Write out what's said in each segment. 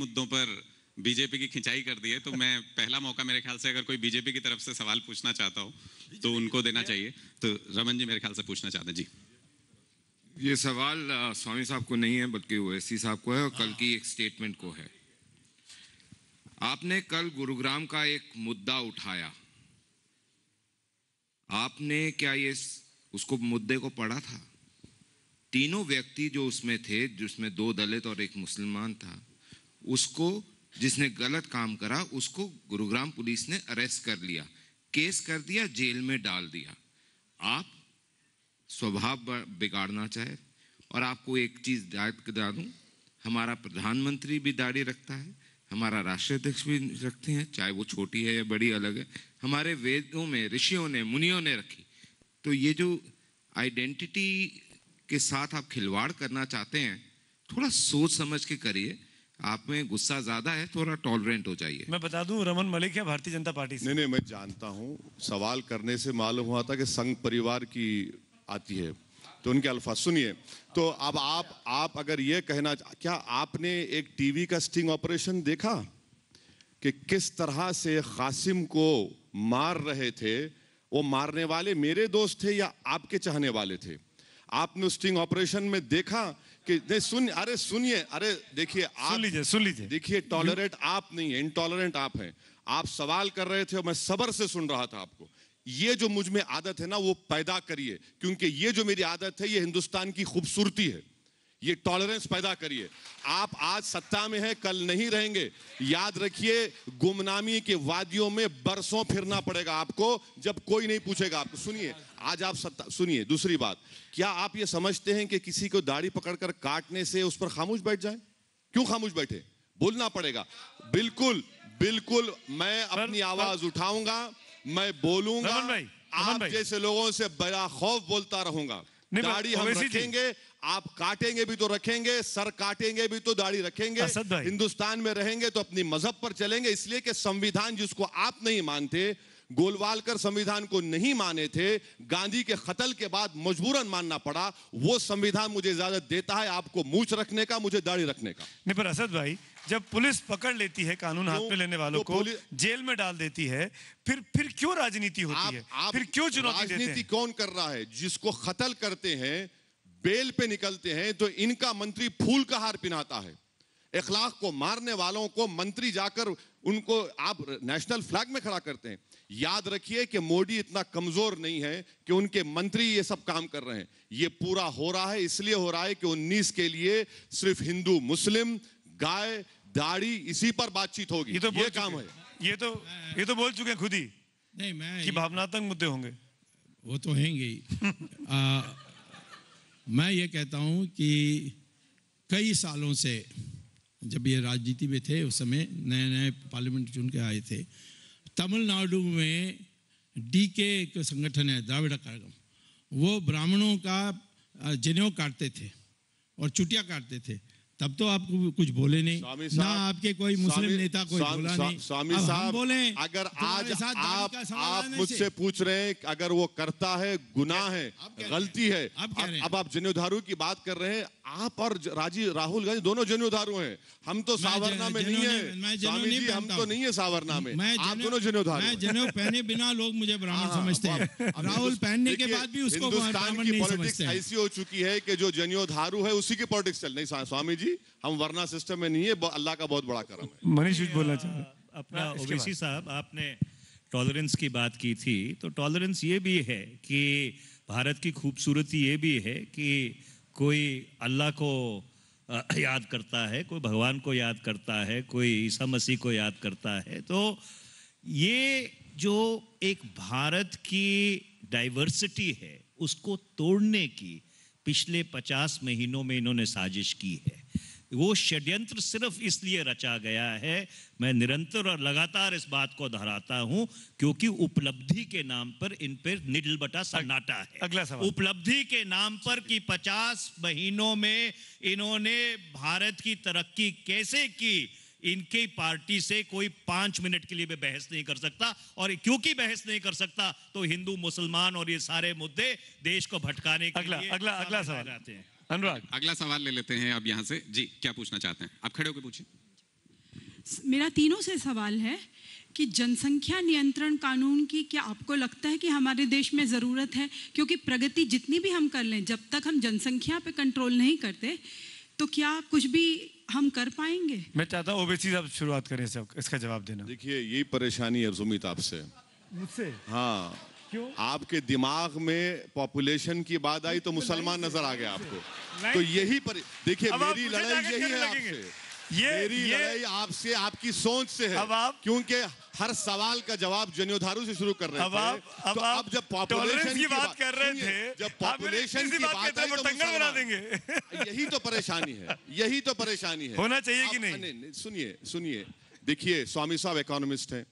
मुद्दों पर बीजेपी की खिंचाई कर दी है तो मैं पहला मौका मेरे ख्याल से अगर कोई बीजेपी की तरफ से सवाल पूछना चाहता हो तो उनको देना चाहिए तो रमन जी मेरे ख्याल से पूछना चाहते हैं जी ये सवाल स्वामी साहब को नहीं है बल्कि ओवैसी साहब को है और कल की एक स्टेटमेंट को है आपने कल गुरुग्राम का एक मुद्दा उठाया आपने क्या ये उसको मुद्दे को पढ़ा था तीनों व्यक्ति जो उसमें थे जिसमें दो दलित और एक मुसलमान था उसको जिसने गलत काम करा उसको गुरुग्राम पुलिस ने अरेस्ट कर लिया केस कर दिया जेल में डाल दिया आप स्वभाव बिगाड़ना चाहे और आपको एक चीज़ याद करा दूँ हमारा प्रधानमंत्री भी दाढ़ी रखता है हमारा राष्ट्राध्यक्ष भी रखते हैं चाहे वो छोटी है या बड़ी अलग है हमारे वेदों में ऋषियों ने मुनियों ने रखी तो ये जो आइडेंटिटी के साथ आप खिलवाड़ करना चाहते हैं थोड़ा सोच समझ के करिए आप में गुस्सा ज्यादा है थोड़ा टॉलरेंट हो जाइए मैं बता दूं रमन मलिक है भारतीय जनता पार्टी से नहीं नहीं मैं जानता हूं सवाल करने से मालूम हुआ था कि संघ परिवार की आती है तो उनके अल्फाज सुनिए तो अब आप आप अगर ये कहना क्या आपने एक टीवी का स्टिंग ऑपरेशन देखा कि किस तरह से कासिम को मार रहे थे वो मारने वाले मेरे दोस्त थे या आपके चाहने वाले थे आपने स्टिंग ऑपरेशन में देखा कि नहीं सुन अरे सुनिए अरे देखिए आप लीजिए सुन लीजिए देखिए टॉलरेंट आप नहीं है इनटॉलरेंट आप हैं आप सवाल कर रहे थे और मैं सबर से सुन रहा था आपको ये जो मुझ में आदत है ना वो पैदा करिए क्योंकि ये जो मेरी आदत है ये हिंदुस्तान की खूबसूरती है ये टॉलरेंस पैदा करिए आप आज सत्ता में हैं कल नहीं रहेंगे याद रखिए गुमनामी के वादियों में बरसों फिरना पड़ेगा आपको जब कोई नहीं पूछेगा आपको सुनिए आज आप सत्ता सुनिए दूसरी बात क्या आप ये समझते हैं कि किसी को दाढ़ी पकड़कर काटने से उस पर खामोश बैठ जाए क्यों खामोश बैठे बोलना पड़ेगा बिल्कुल बिल्कुल मैं अपनी आवाज उठाऊंगा मैं बोलूंगा आप जैसे लोगों से बड़ा खौफ बोलता रहूंगा दाढ़ी हम रखेंगे आप काटेंगे भी तो रखेंगे सर काटेंगे भी तो दाढ़ी रखेंगे हिंदुस्तान में रहेंगे तो अपनी मजहब पर चलेंगे इसलिए कि संविधान जिसको आप नहीं मानते गोलवालकर संविधान को नहीं माने थे गांधी के कतल के बाद मजबूरन मानना पड़ा वो संविधान मुझे इजाजत देता है आपको मूछ रखने का मुझे दाढ़ी रखने का नहीं पर असद भाई जब पुलिस पकड़ लेती है कानून हाथ में तो लेने वालों तो को जेल में डाल देती है फिर फिर क्यों राजनीति होती आप, है आप फिर क्यों चुनाव राजनीति कौन कर रहा है जिसको कतल करते हैं बेल पे निकलते हैं तो इनका मंत्री फूल का हार पिनाता है इखलाक को मारने वालों को मंत्री जाकर उनको आप नेशनल फ्लैग में खड़ा करते हैं याद रखिए कि मोदी इतना कमजोर नहीं है कि उनके मंत्री ये सब काम कर रहे हैं ये पूरा हो रहा है इसलिए हो रहा है कि उन्नीस के लिए सिर्फ हिंदू मुस्लिम गाय दाढ़ी इसी पर बातचीत होगी ये, तो ये काम है ये तो ये तो बोल चुके हैं खुद ही नहीं मैं कि भावनात्मक मुद्दे होंगे वो तो हैंगे मैं ये कहता हूँ कि कई सालों से जब ये राजनीति में थे उस समय नए नए पार्लियामेंट चुन के आए थे तमिलनाडु में डी के एक संगठन है द्राविड़ा कार्यक्रम वो ब्राह्मणों का जनेऊ काटते थे और चुटिया काटते थे तब तो आप कुछ बोले नहीं ना आपके कोई मुस्लिम नेता कोई बोला नहीं स्वामी साहब बोले अगर तो आज आप आप मुझसे पूछ रहे हैं अगर वो करता है गुनाह है गलती है अब आप जनेऊ की बात कर रहे हैं आप और राजीव राहुल गांधी दोनों जन उधारू हैं हम तो सावरना में नहीं है स्वामी जी हम तो नहीं है सावरना में आप दोनों जनेउधारू मैं जनेऊ पहने बिना लोग मुझे ब्राह्मण हाँ, समझते हैं राहुल पहनने के बाद भी उसको हिंदुस्तान की पॉलिटिक्स ऐसी हो चुकी है कि जो जनेउधारू है उसी की पॉलिटिक्स चल नहीं स्वामी जी हम वरना सिस्टम में नहीं है अल्लाह का बहुत बड़ा करम है मनीष कुछ बोलना चाहिए अपना ओवैसी साहब आपने टॉलरेंस की बात की थी तो टॉलरेंस ये भी है कि भारत की खूबसूरती ये भी है कि कोई अल्लाह को याद करता है कोई भगवान को याद करता है कोई ईसा मसीह को याद करता है तो ये जो एक भारत की डाइवर्सिटी है उसको तोड़ने की पिछले पचास महीनों में इन्होंने साजिश की है वो षड्यंत्र सिर्फ इसलिए रचा गया है मैं निरंतर और लगातार इस बात को दोहराता हूं क्योंकि उपलब्धि के नाम पर इन पर निडल बटा सन्नाटा है अगला सवाल उपलब्धि के नाम पर कि 50 महीनों में इन्होंने भारत की तरक्की कैसे की इनकी पार्टी से कोई पांच मिनट के लिए भी बहस नहीं कर सकता और क्योंकि बहस नहीं कर सकता तो हिंदू मुसलमान और ये सारे मुद्दे देश को भटकाने के अगला, लिए अगला अगला सवाल आते हैं अनुराग अगला सवाल ले लेते हैं अब यहाँ से जी क्या पूछना चाहते हैं आप खड़े होकर पूछिए मेरा तीनों से सवाल है कि जनसंख्या नियंत्रण कानून की क्या आपको लगता है कि हमारे देश में ज़रूरत है क्योंकि प्रगति जितनी भी हम कर लें जब तक हम जनसंख्या पे कंट्रोल नहीं करते तो क्या कुछ भी हम कर पाएंगे मैं चाहता हूँ ओबीसी आप शुरुआत करें सब इसका जवाब देना देखिए यही परेशानी है सुमित तो आपसे मुझसे हाँ क्यों आपके दिमाग में पॉपुलेशन की बात आई तो मुसलमान नजर आ गया आपको तो यही पर देखिए मेरी लड़ाई यही है आपसे ये मेरी ये, लड़ाई आपसे आपकी सोच से है क्योंकि हर सवाल का जवाब जनोधारू से शुरू कर रहे अब आप, थे अब तो आप जब पॉपुलेशन की बात कर रहे थे जब पॉपुलेशन की बात आई तो बना देंगे यही तो परेशानी है यही तो परेशानी है होना चाहिए कि नहीं सुनिए सुनिए देखिए स्वामी साहब इकोनॉमिस्ट हैं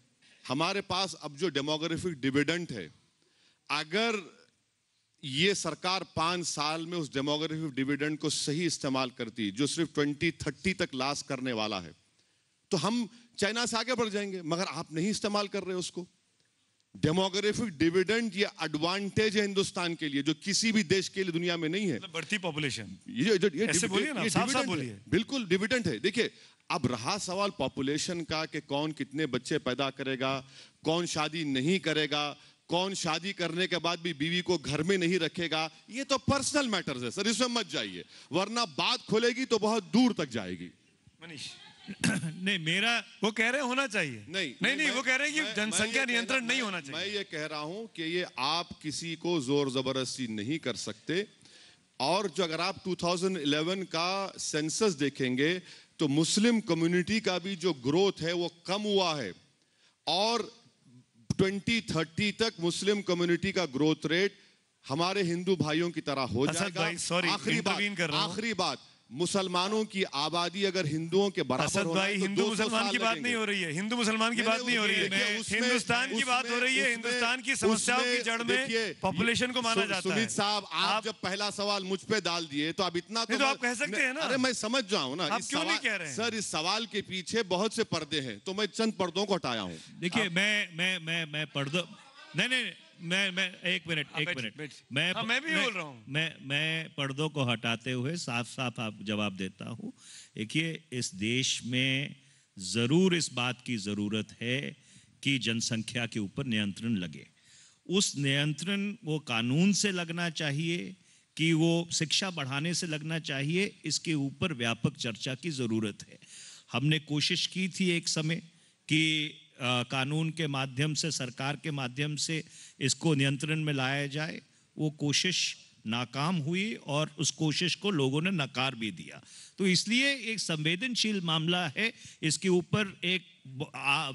हमारे पास अब जो डेमोग्राफिक डिविडेंट है अगर ये सरकार पांच साल में उस डेमोग्राफिक डिविडेंड को सही इस्तेमाल करती जो सिर्फ ट्वेंटी थर्टी तक लास्ट करने वाला है तो हम चाइना से आगे बढ़ जाएंगे मगर आप नहीं इस्तेमाल कर रहे उसको डेमोग्राफिक डिविडेंड ये एडवांटेज है हिंदुस्तान के लिए जो किसी भी देश के लिए दुनिया में नहीं है मतलब बढ़ती पॉपुलेशन ये, ये, ये, ऐसे बोलिए ना साफ साफ बोलिए बिल्कुल डिविडेंड है देखिए अब रहा सवाल पॉपुलेशन का कि कौन कितने बच्चे पैदा करेगा कौन शादी नहीं करेगा कौन शादी करने के बाद भी बीवी को घर में नहीं रखेगा ये तो पर्सनल मैटर्स है सर इसमें मत जाइए वरना बात खुलेगी तो बहुत दूर तक जाएगी मनीष नहीं मेरा वो कह रहे होना चाहिए नहीं नहीं नहीं, नहीं वो कह रहे हैं कि जनसंख्या नियंत्रण नहीं होना चाहिए मैं ये कह रहा हूं कि ये आप किसी को जोर जबरदस्ती नहीं कर सकते और जो अगर आप 2011 का सेंसस देखेंगे तो मुस्लिम कम्युनिटी का भी जो ग्रोथ है वो कम हुआ है और 2030 तक मुस्लिम कम्युनिटी का ग्रोथ रेट हमारे हिंदू भाइयों की तरह हो जाएगा सॉरी आखिरी बात आखिरी बात मुसलमानों की आबादी अगर हिंदुओं के बराबर भाई तो हिंदू मुसलमान की बात नहीं हो रही है हिंदू मुसलमान की बात नहीं हो रही है हिंदुस्तान की बात हो रही है हिंदुस्तान की समस्याओं की जड़ में पॉपुलेशन को माना जाता है सुमित साहब आप जब पहला सवाल मुझ पे डाल दिए तो अब इतना तो, तो आप कह सकते हैं ना अरे मैं समझ जाऊँ ना क्यों नहीं कह रहे सर इस सवाल के पीछे बहुत से पर्दे हैं तो मैं चंद पर्दों को हटाया हूँ देखिये मैं मैं मैं मैं पर्दों नहीं नहीं मैं मैं एक मिनट हाँ, एक मिनट मैं हाँ, मैं भी बोल रहा हूँ मैं मैं पर्दों को हटाते हुए साफ साफ आप जवाब देता हूँ देखिए इस देश में ज़रूर इस बात की ज़रूरत है कि जनसंख्या के ऊपर नियंत्रण लगे उस नियंत्रण वो कानून से लगना चाहिए कि वो शिक्षा बढ़ाने से लगना चाहिए इसके ऊपर व्यापक चर्चा की ज़रूरत है हमने कोशिश की थी एक समय कि कानून के माध्यम से सरकार के माध्यम से इसको नियंत्रण में लाया जाए वो कोशिश नाकाम हुई और उस कोशिश को लोगों ने नकार भी दिया तो इसलिए एक संवेदनशील मामला है इसके ऊपर एक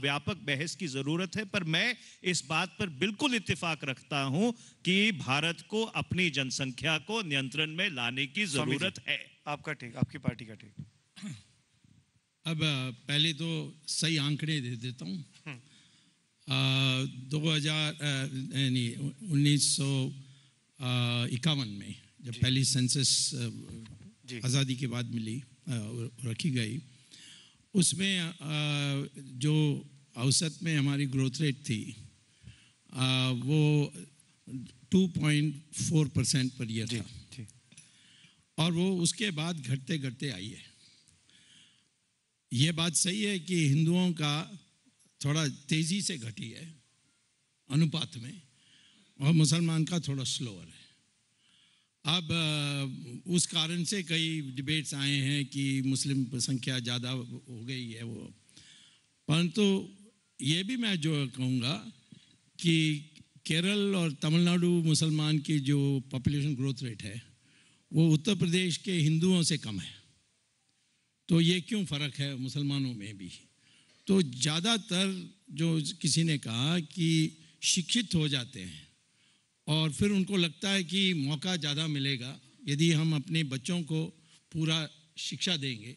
व्यापक बहस की ज़रूरत है पर मैं इस बात पर बिल्कुल इत्तेफाक रखता हूं कि भारत को अपनी जनसंख्या को नियंत्रण में लाने की ज़रूरत है आपका ठीक आपकी पार्टी का ठीक अब पहले तो सही आंकड़े दे देता हूँ दो हजार यानी उन्नीस सौ इक्यावन में जब पहली सेंसस आज़ादी के बाद मिली रखी गई उसमें जो औसत में हमारी ग्रोथ रेट थी वो 2.4 परसेंट पर ईयर था और वो उसके बाद घटते घटते आई है ये बात सही है कि हिंदुओं का थोड़ा तेज़ी से घटी है अनुपात में और मुसलमान का थोड़ा स्लोअर है अब उस कारण से कई डिबेट्स आए हैं कि मुस्लिम संख्या ज़्यादा हो गई है वो परंतु ये भी मैं जो कहूँगा कि केरल और तमिलनाडु मुसलमान की जो पॉपुलेशन ग्रोथ रेट है वो उत्तर प्रदेश के हिंदुओं से कम है तो ये क्यों फ़र्क है मुसलमानों में भी तो ज़्यादातर जो किसी ने कहा कि शिक्षित हो जाते हैं और फिर उनको लगता है कि मौका ज़्यादा मिलेगा यदि हम अपने बच्चों को पूरा शिक्षा देंगे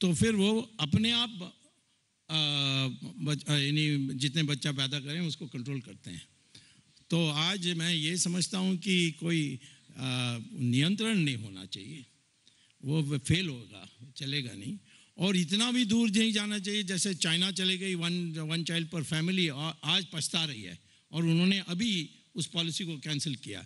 तो फिर वो अपने आप यानी जितने बच्चा पैदा करें उसको कंट्रोल करते हैं तो आज मैं ये समझता हूँ कि कोई नियंत्रण नहीं होना चाहिए वो फेल होगा चलेगा नहीं और इतना भी दूर नहीं जाना चाहिए जैसे चाइना चले गई one one child per family आज पछता रही है और उन्होंने अभी उस पॉलिसी को कैंसिल किया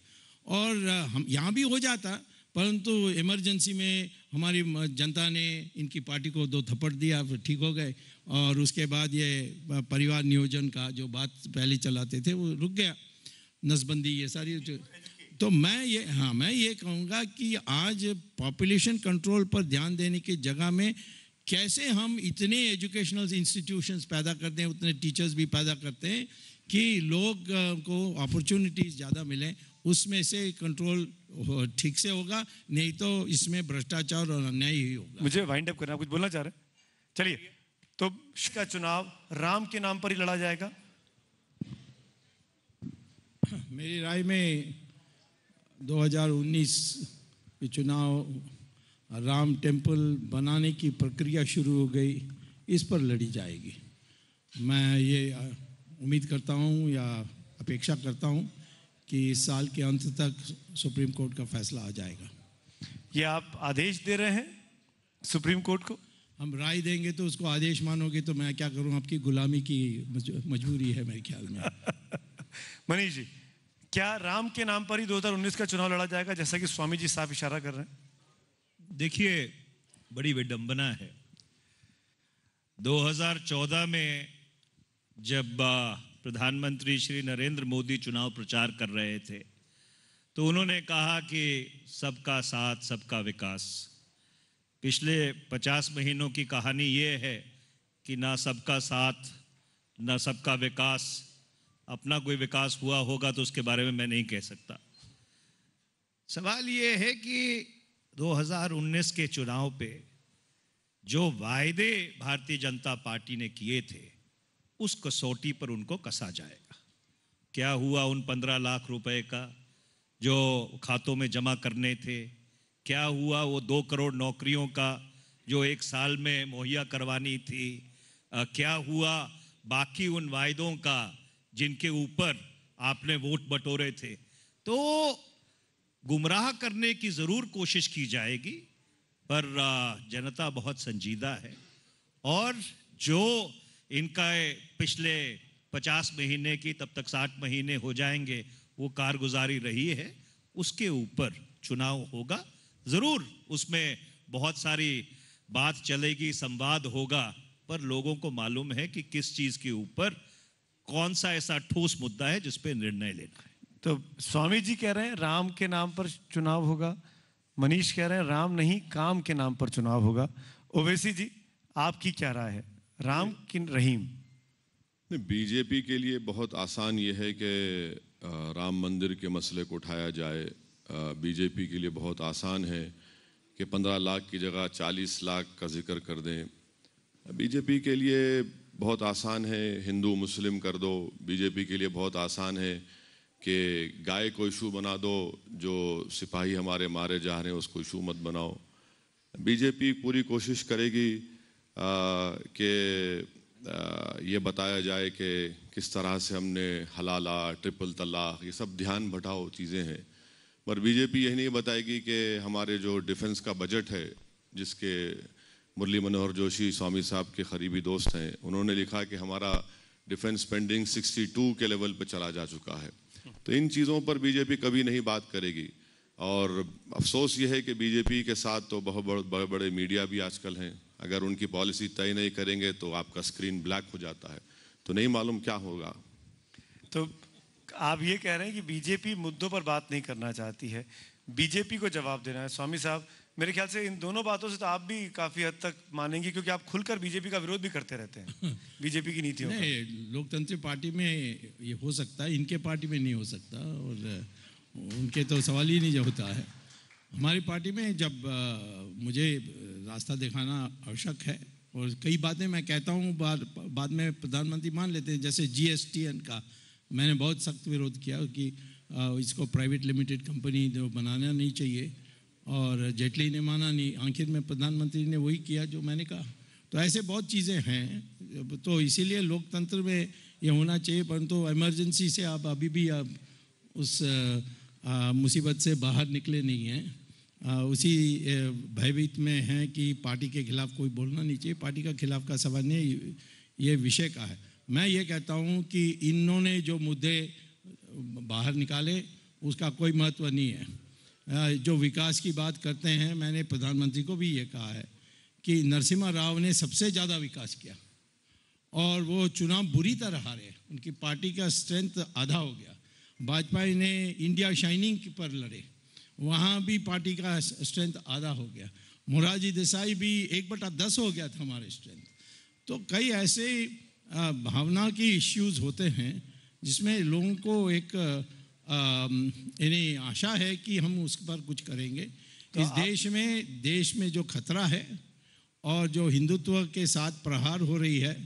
और हम यहाँ भी हो जाता परंतु इमरजेंसी में हमारी जनता ने इनकी पार्टी को दो थप्पड़ दिया फिर ठीक हो गए और उसके बाद ये परिवार नियोजन का जो बात पहले चलाते थे वो रुक गया नसबंदी ये सारी जो तो मैं ये हाँ मैं ये कहूँगा कि आज पॉपुलेशन कंट्रोल पर ध्यान देने की जगह में कैसे हम इतने एजुकेशनल इंस्टीट्यूशंस पैदा करते हैं उतने टीचर्स भी पैदा करते हैं कि लोग को अपॉर्चुनिटीज़ ज़्यादा मिले उसमें से कंट्रोल ठीक से होगा नहीं तो इसमें भ्रष्टाचार और अन्याय ही होगा मुझे वाइंड अप करना कुछ बोलना चाह रहे चलिए तो का चुनाव राम के नाम पर ही लड़ा जाएगा मेरी राय में 2019 के चुनाव राम टेम्पल बनाने की प्रक्रिया शुरू हो गई इस पर लड़ी जाएगी मैं ये उम्मीद करता हूँ या अपेक्षा करता हूँ कि इस साल के अंत तक सुप्रीम कोर्ट का फैसला आ जाएगा ये आप आदेश दे रहे हैं सुप्रीम कोर्ट को हम राय देंगे तो उसको आदेश मानोगे तो मैं क्या करूँ आपकी गुलामी की मजबूरी है मेरे ख्याल में मनीष जी क्या राम के नाम पर ही 2019 का चुनाव लड़ा जाएगा जैसा कि स्वामी जी साफ इशारा कर रहे हैं देखिए बड़ी विडंबना है 2014 में जब प्रधानमंत्री श्री नरेंद्र मोदी चुनाव प्रचार कर रहे थे तो उन्होंने कहा कि सबका साथ सबका विकास पिछले 50 महीनों की कहानी ये है कि ना सबका साथ ना सबका विकास अपना कोई विकास हुआ होगा तो उसके बारे में मैं नहीं कह सकता सवाल ये है कि 2019 के चुनाव पे जो वायदे भारतीय जनता पार्टी ने किए थे उस कसौटी पर उनको कसा जाएगा क्या हुआ उन 15 लाख रुपए का जो खातों में जमा करने थे क्या हुआ वो दो करोड़ नौकरियों का जो एक साल में मुहैया करवानी थी आ, क्या हुआ बाकी उन वायदों का जिनके ऊपर आपने वोट बटोरे थे तो गुमराह करने की ज़रूर कोशिश की जाएगी पर जनता बहुत संजीदा है और जो इनका पिछले पचास महीने की तब तक साठ महीने हो जाएंगे वो कारगुजारी रही है उसके ऊपर चुनाव होगा ज़रूर उसमें बहुत सारी बात चलेगी संवाद होगा पर लोगों को मालूम है कि किस चीज़ के ऊपर कौन सा ऐसा ठोस मुद्दा है जिस निर्णय लेना है तो स्वामी जी कह रहे हैं राम के नाम पर चुनाव होगा मनीष कह रहे हैं राम नहीं काम के नाम पर चुनाव होगा ओवैसी जी आपकी क्या राय है राम किन रहीम बीजेपी के लिए बहुत आसान ये है कि राम मंदिर के मसले को उठाया जाए बीजेपी के लिए बहुत आसान है कि पंद्रह लाख की जगह चालीस लाख का जिक्र कर दें बीजेपी के लिए बहुत आसान है हिंदू मुस्लिम कर दो बीजेपी के लिए बहुत आसान है कि गाय को इशू बना दो जो सिपाही हमारे मारे जा रहे हैं उसको इशू मत बनाओ बीजेपी पूरी कोशिश करेगी कि ये बताया जाए कि किस तरह से हमने हलाला ट्रिपल तलाक ये सब ध्यान भटाओ चीज़ें हैं पर बीजेपी यही नहीं बताएगी कि हमारे जो डिफेंस का बजट है जिसके मुरली मनोहर जोशी स्वामी साहब के करीबी दोस्त हैं उन्होंने लिखा कि हमारा डिफेंस स्पेंडिंग 62 के लेवल पर चला जा चुका है तो इन चीज़ों पर बीजेपी कभी नहीं बात करेगी और अफसोस ये है कि बीजेपी के साथ तो बहुत बड़, बड़े बड़े मीडिया भी आजकल हैं अगर उनकी पॉलिसी तय नहीं करेंगे तो आपका स्क्रीन ब्लैक हो जाता है तो नहीं मालूम क्या होगा तो आप ये कह रहे हैं कि बीजेपी मुद्दों पर बात नहीं करना चाहती है बीजेपी को जवाब देना है स्वामी साहब मेरे ख्याल से इन दोनों बातों से तो आप भी काफी हद तक मानेंगे क्योंकि आप खुलकर बीजेपी का विरोध भी करते रहते हैं हम्म। बीजेपी की नीतियों नहीं लोकतंत्र पार्टी में ये हो सकता है इनके पार्टी में नहीं हो सकता और उनके तो सवाल ही नहीं होता है हमारी पार्टी में जब मुझे रास्ता दिखाना आवश्यक है और कई बातें मैं कहता हूँ बाद बाद में प्रधानमंत्री मान लेते हैं जैसे एन का मैंने बहुत सख्त विरोध किया कि इसको प्राइवेट लिमिटेड कंपनी जो बनाना नहीं चाहिए और जेटली ने माना नहीं आखिर में प्रधानमंत्री ने वही किया जो मैंने कहा तो ऐसे बहुत चीज़ें हैं तो इसीलिए लोकतंत्र में ये होना चाहिए परंतु तो इमरजेंसी से आप अभी भी आप उस मुसीबत से बाहर निकले नहीं हैं उसी भयभीत में हैं कि पार्टी के खिलाफ कोई बोलना नहीं चाहिए पार्टी का खिलाफ का सवाल नहीं ये विषय का है मैं ये कहता हूँ कि इन्होंने जो मुद्दे बाहर निकाले उसका कोई महत्व नहीं है जो विकास की बात करते हैं मैंने प्रधानमंत्री को भी ये कहा है कि नरसिम्हा राव ने सबसे ज़्यादा विकास किया और वो चुनाव बुरी तरह हारे उनकी पार्टी का स्ट्रेंथ आधा हो गया वाजपेयी ने इंडिया शाइनिंग पर लड़े वहाँ भी पार्टी का स्ट्रेंथ आधा हो गया मोरारजी देसाई भी एक बटा दस हो गया था हमारे स्ट्रेंथ तो कई ऐसे भावना के इश्यूज होते हैं जिसमें लोगों को एक इन्हें आशा है कि हम उस पर कुछ करेंगे तो इस देश में देश में जो खतरा है और जो हिंदुत्व के साथ प्रहार हो रही है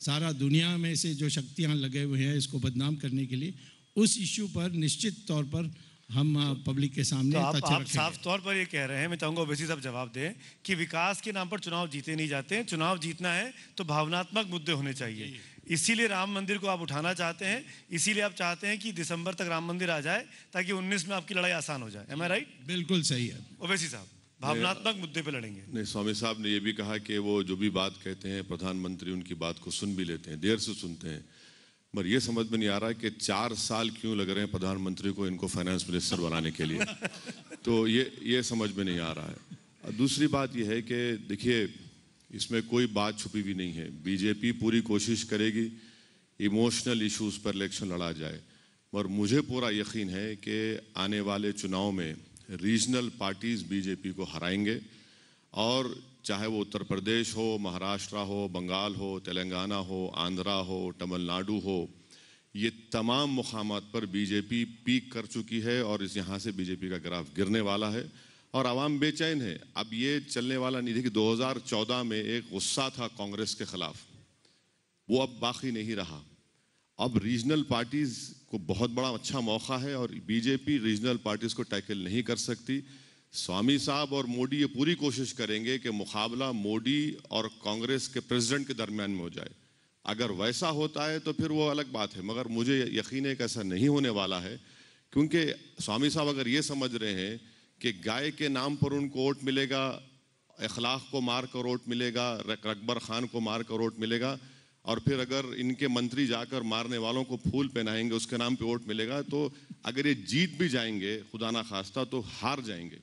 सारा दुनिया में से जो शक्तियां लगे हुए हैं इसको बदनाम करने के लिए उस इश्यू पर निश्चित तौर पर हम पब्लिक के सामने तो आप, आप साफ तौर पर ये कह रहे हैं मैं चाहूँगा ओबीसी साहब जवाब दें कि विकास के नाम पर चुनाव जीते नहीं जाते चुनाव जीतना है तो भावनात्मक मुद्दे होने चाहिए इसीलिए राम मंदिर को आप उठाना चाहते हैं इसीलिए आप चाहते हैं कि दिसंबर तक राम मंदिर आ जाए ताकि 19 में आपकी लड़ाई आसान हो जाए एम आई राइट बिल्कुल सही है ओवैसी साहब भावनात्मक मुद्दे पे लड़ेंगे नहीं स्वामी साहब ने ये भी कहा कि वो जो भी बात कहते हैं प्रधानमंत्री उनकी बात को सुन भी लेते हैं देर से सुनते हैं मगर ये समझ में नहीं आ रहा है कि चार साल क्यों लग रहे हैं प्रधानमंत्री को इनको फाइनेंस मिनिस्टर बनाने के लिए तो ये ये समझ में नहीं आ रहा है दूसरी बात यह है कि देखिए इसमें कोई बात छुपी हुई नहीं है बीजेपी पूरी कोशिश करेगी इमोशनल इश्यूज पर इलेक्शन लड़ा जाए और मुझे पूरा यकीन है कि आने वाले चुनाव में रीजनल पार्टीज बीजेपी को हराएंगे और चाहे वो उत्तर प्रदेश हो महाराष्ट्र हो बंगाल हो तेलंगाना हो आंध्रा हो तमिलनाडु हो ये तमाम मुकाम पर बीजेपी पीक कर चुकी है और इस यहाँ से बीजेपी का ग्राफ गिरने वाला है और आवाम बेचैन है अब ये चलने वाला नहीं देखिए 2014 में एक गुस्सा था कांग्रेस के खिलाफ वो अब बाकी नहीं रहा अब रीजनल पार्टीज़ को बहुत बड़ा अच्छा मौका है और बीजेपी रीजनल पार्टीज़ को टैकल नहीं कर सकती स्वामी साहब और मोदी ये पूरी कोशिश करेंगे कि मुकाबला मोदी और कांग्रेस के प्रेसिडेंट के दरमियान में हो जाए अगर वैसा होता है तो फिर वो अलग बात है मगर मुझे यकीन है कि ऐसा नहीं होने वाला है क्योंकि स्वामी साहब अगर ये समझ रहे हैं कि गाय के नाम पर उनको वोट मिलेगा अखलाक को मार कर वोट मिलेगा अकबर खान को मार कर वोट मिलेगा और फिर अगर इनके मंत्री जाकर मारने वालों को फूल पहनाएंगे उसके नाम पे वोट मिलेगा तो अगर ये जीत भी जाएंगे खुदा ना खास्ता तो हार जाएंगे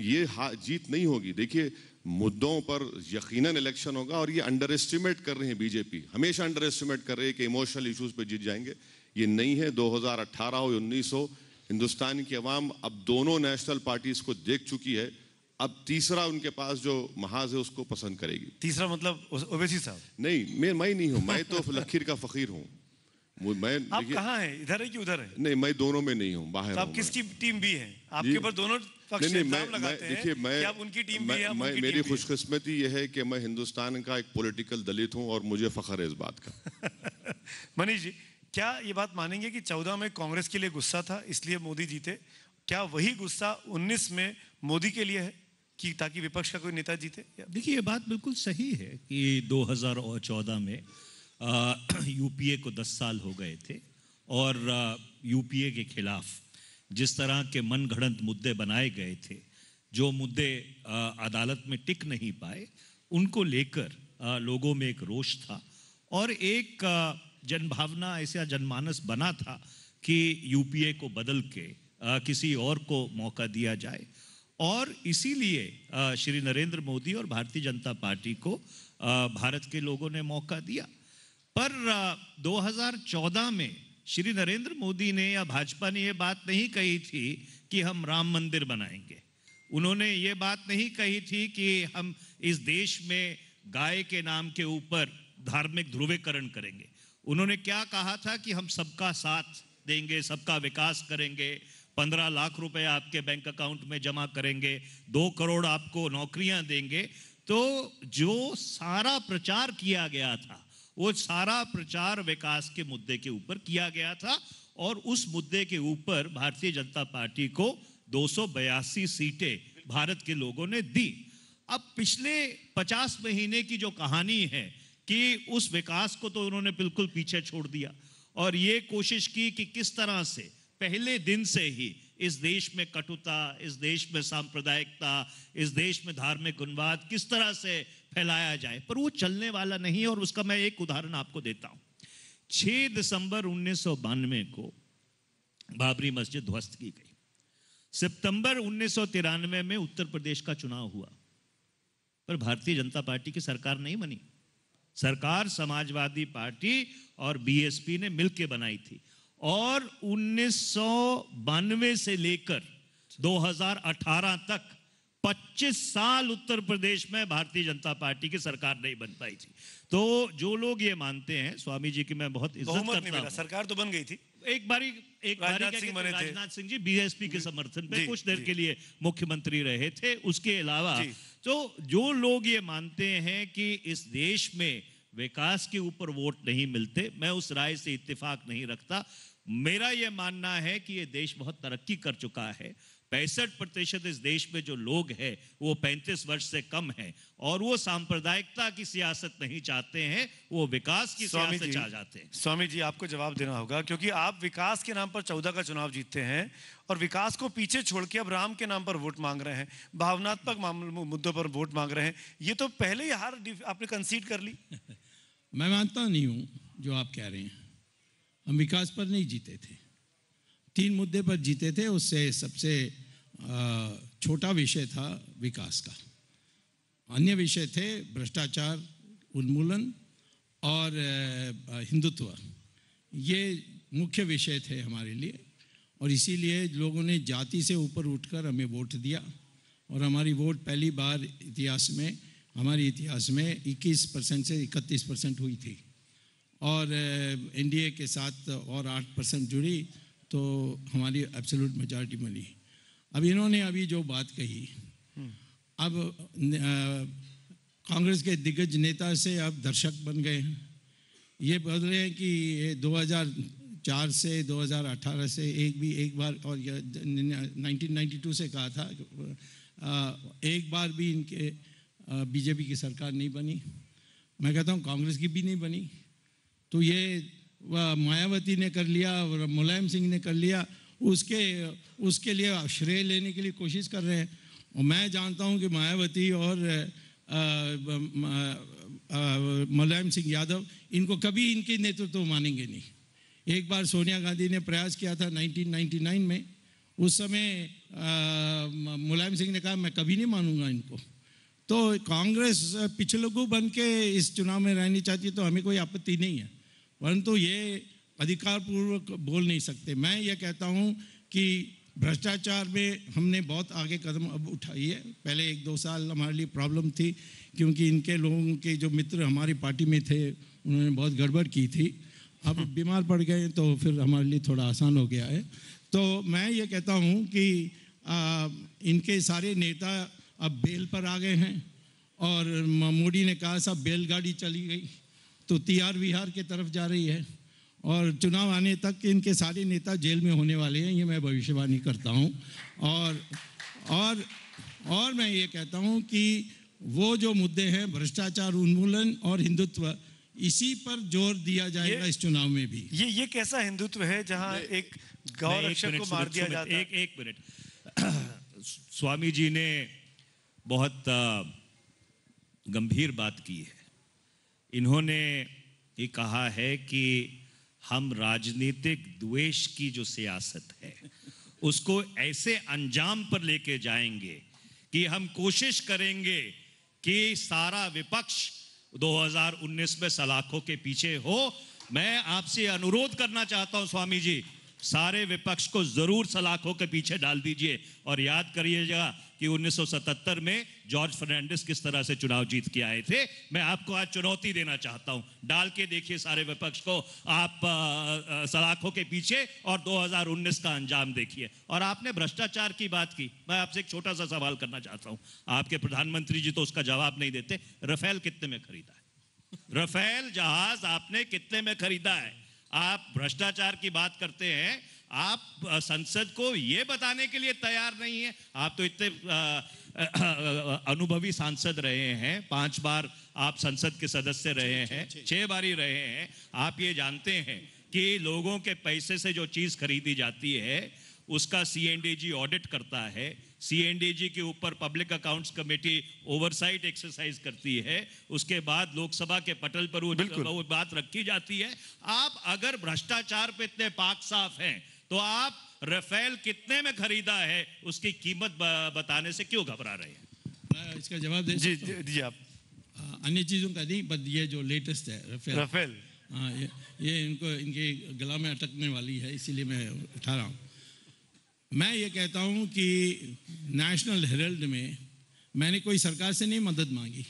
ये हार जीत नहीं होगी देखिए मुद्दों पर यकीनन इलेक्शन होगा और ये अंडर एस्टिमेट कर रहे हैं बीजेपी हमेशा अंडर एस्टिमेट कर रही है कि इमोशनल इशूज पर जीत जाएंगे ये नहीं है दो हो उन्नीस हो हिंदुस्तान की अवाम अब दोनों नेशनल पार्टीज को देख चुकी है अब तीसरा उनके पास जो महाज है उसको पसंद करेगी तीसरा मतलब ओवैसी साहब नहीं मैं मैं नहीं हूँ मैं तो लखीर का फकीर हूँ मैं आप कहाँ हैं इधर है कि उधर है नहीं मैं दोनों में नहीं हूँ बाहर तो आप किसकी टीम भी है आपके ऊपर दोनों नहीं, नहीं, मैं, मैं देखिए मैं आप उनकी टीम मैं, भी है, मैं उनकी मेरी खुशकिस्मती यह है कि मैं हिंदुस्तान का एक पॉलिटिकल दलित हूँ और मुझे फखर है इस बात का मनीष जी क्या ये बात मानेंगे कि चौदह में कांग्रेस के लिए गुस्सा था इसलिए मोदी जीते क्या वही गुस्सा उन्नीस में मोदी के लिए है कि ताकि विपक्ष का कोई नेता जीते देखिए ये बात बिल्कुल सही है कि 2014 में यूपीए को 10 साल हो गए थे और यूपीए के खिलाफ जिस तरह के मन घड़ंत मुद्दे बनाए गए थे जो मुद्दे आ, अदालत में टिक नहीं पाए उनको लेकर लोगों में एक रोष था और एक आ, जनभावना ऐसा जनमानस बना था कि यूपीए को बदल के आ, किसी और को मौका दिया जाए और इसीलिए श्री नरेंद्र मोदी और भारतीय जनता पार्टी को आ, भारत के लोगों ने मौका दिया पर आ, 2014 में श्री नरेंद्र मोदी ने या भाजपा ने ये बात नहीं कही थी कि हम राम मंदिर बनाएंगे उन्होंने ये बात नहीं कही थी कि हम इस देश में गाय के नाम के ऊपर धार्मिक ध्रुवीकरण करेंगे उन्होंने क्या कहा था कि हम सबका साथ देंगे सबका विकास करेंगे पंद्रह लाख रुपए आपके बैंक अकाउंट में जमा करेंगे दो करोड़ आपको नौकरियां देंगे तो जो सारा प्रचार किया गया था वो सारा प्रचार विकास के मुद्दे के ऊपर किया गया था और उस मुद्दे के ऊपर भारतीय जनता पार्टी को दो सीटें भारत के लोगों ने दी अब पिछले 50 महीने की जो कहानी है कि उस विकास को तो उन्होंने बिल्कुल पीछे छोड़ दिया और ये कोशिश की कि किस तरह से पहले दिन से ही इस देश में कटुता इस देश में सांप्रदायिकता इस देश में धार्मिक उन्वाद किस तरह से फैलाया जाए पर वो चलने वाला नहीं और उसका मैं एक उदाहरण आपको देता हूं 6 दिसंबर उन्नीस को बाबरी मस्जिद ध्वस्त की गई सितंबर उन्नीस में उत्तर प्रदेश का चुनाव हुआ पर भारतीय जनता पार्टी की सरकार नहीं बनी सरकार समाजवादी पार्टी और बीएसपी ने मिलकर बनाई थी और उन्नीस से लेकर 2018 तक 25 साल उत्तर प्रदेश में भारतीय जनता पार्टी की सरकार नहीं बन पाई थी तो जो लोग ये मानते हैं स्वामी जी की मैं बहुत इज्जत करता हूं सरकार तो बन गई थी एक बारी एक राजनाथ सिंह राजनाथ सिंह जी बीएसपी के समर्थन में कुछ देर के लिए मुख्यमंत्री रहे थे उसके अलावा तो जो लोग ये मानते हैं कि इस देश में विकास के ऊपर वोट नहीं मिलते मैं उस राय से इत्तेफाक नहीं रखता मेरा यह मानना है कि ये देश बहुत तरक्की कर चुका है पैंसठ प्रतिशत इस देश में जो लोग हैं वो 35 वर्ष से कम हैं और वो सांप्रदायिकता की सियासत नहीं चाहते हैं वो विकास की सियासत चाह जाते हैं स्वामी जी आपको जवाब देना होगा क्योंकि आप विकास के नाम पर चौदह का चुनाव जीतते हैं और विकास को पीछे छोड़ के अब राम के नाम पर वोट मांग रहे हैं भावनात्मक मुद्दों पर वोट मांग रहे हैं ये तो पहले ही हार आपने कंसीड कर ली मैं मानता नहीं हूँ जो आप कह रहे हैं हम विकास पर नहीं जीते थे तीन मुद्दे पर जीते थे उससे सबसे छोटा विषय था विकास का अन्य विषय थे भ्रष्टाचार उन्मूलन और हिंदुत्व ये मुख्य विषय थे हमारे लिए और इसीलिए लोगों ने जाति से ऊपर उठकर हमें वोट दिया और हमारी वोट पहली बार इतिहास में हमारे इतिहास में 21 परसेंट से 31 परसेंट हुई थी और एनडीए के साथ और 8 परसेंट जुड़ी तो हमारी एब्सोलूट मेजॉरिटी मिली अब इन्होंने अभी जो बात कही हम्म। अब कांग्रेस के दिग्गज नेता से अब दर्शक बन गए हैं ये बोल रहे हैं कि 2004 से 2018 से एक भी एक बार और 1992 से कहा था एक बार भी इनके बीजेपी की सरकार नहीं बनी मैं कहता हूँ कांग्रेस की भी नहीं बनी तो ये मायावती ने कर लिया और मुलायम सिंह ने कर लिया उसके उसके लिए श्रेय लेने के लिए कोशिश कर रहे हैं और मैं जानता हूं कि मायावती और मुलायम सिंह यादव इनको कभी इनके नेतृत्व तो मानेंगे नहीं एक बार सोनिया गांधी ने प्रयास किया था 1999 में उस समय मुलायम सिंह ने कहा मैं कभी नहीं मानूंगा इनको तो कांग्रेस पिछलगू बन के इस चुनाव में रहनी चाहती है तो हमें कोई आपत्ति नहीं है परंतु ये अधिकार पूर्वक बोल नहीं सकते मैं ये कहता हूँ कि भ्रष्टाचार में हमने बहुत आगे कदम अब उठाई है पहले एक दो साल हमारे लिए प्रॉब्लम थी क्योंकि इनके लोगों के जो मित्र हमारी पार्टी में थे उन्होंने बहुत गड़बड़ की थी अब हाँ। बीमार पड़ गए तो फिर हमारे लिए थोड़ा आसान हो गया है तो मैं ये कहता हूँ कि आ, इनके सारे नेता अब बेल पर आ गए हैं और मोदी ने कहा साहब बैलगाड़ी चली गई तो तिहार विहार के तरफ जा रही है और चुनाव आने तक इनके सारे नेता जेल में होने वाले हैं ये मैं भविष्यवाणी करता हूँ और और और मैं ये कहता हूँ कि वो जो मुद्दे हैं भ्रष्टाचार उन्मूलन और हिंदुत्व इसी पर जोर दिया जाएगा इस चुनाव में भी ये ये कैसा हिंदुत्व है जहाँ एक गौर को मार दिया जाता है एक एक मिनट स्वामी जी ने बहुत गंभीर बात की है इन्होंने ये कहा है कि हम राजनीतिक द्वेष की जो सियासत है उसको ऐसे अंजाम पर लेके जाएंगे कि हम कोशिश करेंगे कि सारा विपक्ष 2019 में सलाखों के पीछे हो मैं आपसे अनुरोध करना चाहता हूं स्वामी जी सारे विपक्ष को जरूर सलाखों के पीछे डाल दीजिए और याद करिएगा कि 1977 में जॉर्ज फर्नांडिस किस तरह से चुनाव जीत के आए थे मैं आपको आज चुनौती देना चाहता हूं डाल के देखिए सारे विपक्ष को आप सलाखों के पीछे और 2019 का अंजाम देखिए और आपने भ्रष्टाचार की बात की मैं आपसे एक छोटा सा सवाल करना चाहता हूं आपके प्रधानमंत्री जी तो उसका जवाब नहीं देते रफेल कितने में खरीदा है रफेल जहाज आपने कितने में खरीदा है आप भ्रष्टाचार की बात करते हैं आप संसद को ये बताने के लिए तैयार नहीं है आप तो इतने अनुभवी सांसद रहे हैं पांच बार आप संसद के सदस्य रहे हैं छह बार ही रहे हैं आप ये जानते हैं कि लोगों के पैसे से जो चीज़ खरीदी जाती है उसका सी ऑडिट करता है सी के ऊपर public accounts committee oversight exercise करती है उसके बाद लोकसभा के पटल पर वो बात रखी जाती है आप अगर भ्रष्टाचार पे इतने पाक साफ हैं तो आप रफेल कितने में खरीदा है उसकी कीमत बताने से क्यों घबरा रहे हैं मैं इसका जवाब दे जी जी, आप अन्य चीज़ों का नहीं बट ये जो लेटेस्ट है रफेल रफेल हाँ ये, ये इनको इनके गला में अटकने वाली है इसीलिए मैं उठा रहा हूँ मैं ये कहता हूँ कि नेशनल हेरल्ड में मैंने कोई सरकार से नहीं मदद मांगी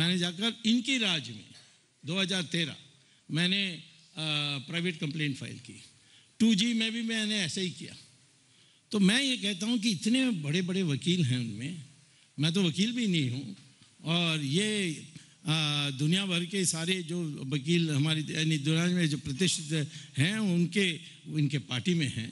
मैंने जाकर इनकी राज्य में 2013 मैंने प्राइवेट कंप्लेंट फाइल की टू जी में भी मैंने ऐसे ही किया तो मैं ये कहता हूँ कि इतने बड़े बड़े वकील हैं उनमें मैं तो वकील भी नहीं हूँ और ये दुनिया भर के सारे जो वकील हमारी यानी दुनिया में जो प्रतिष्ठित हैं उनके इनके पार्टी में हैं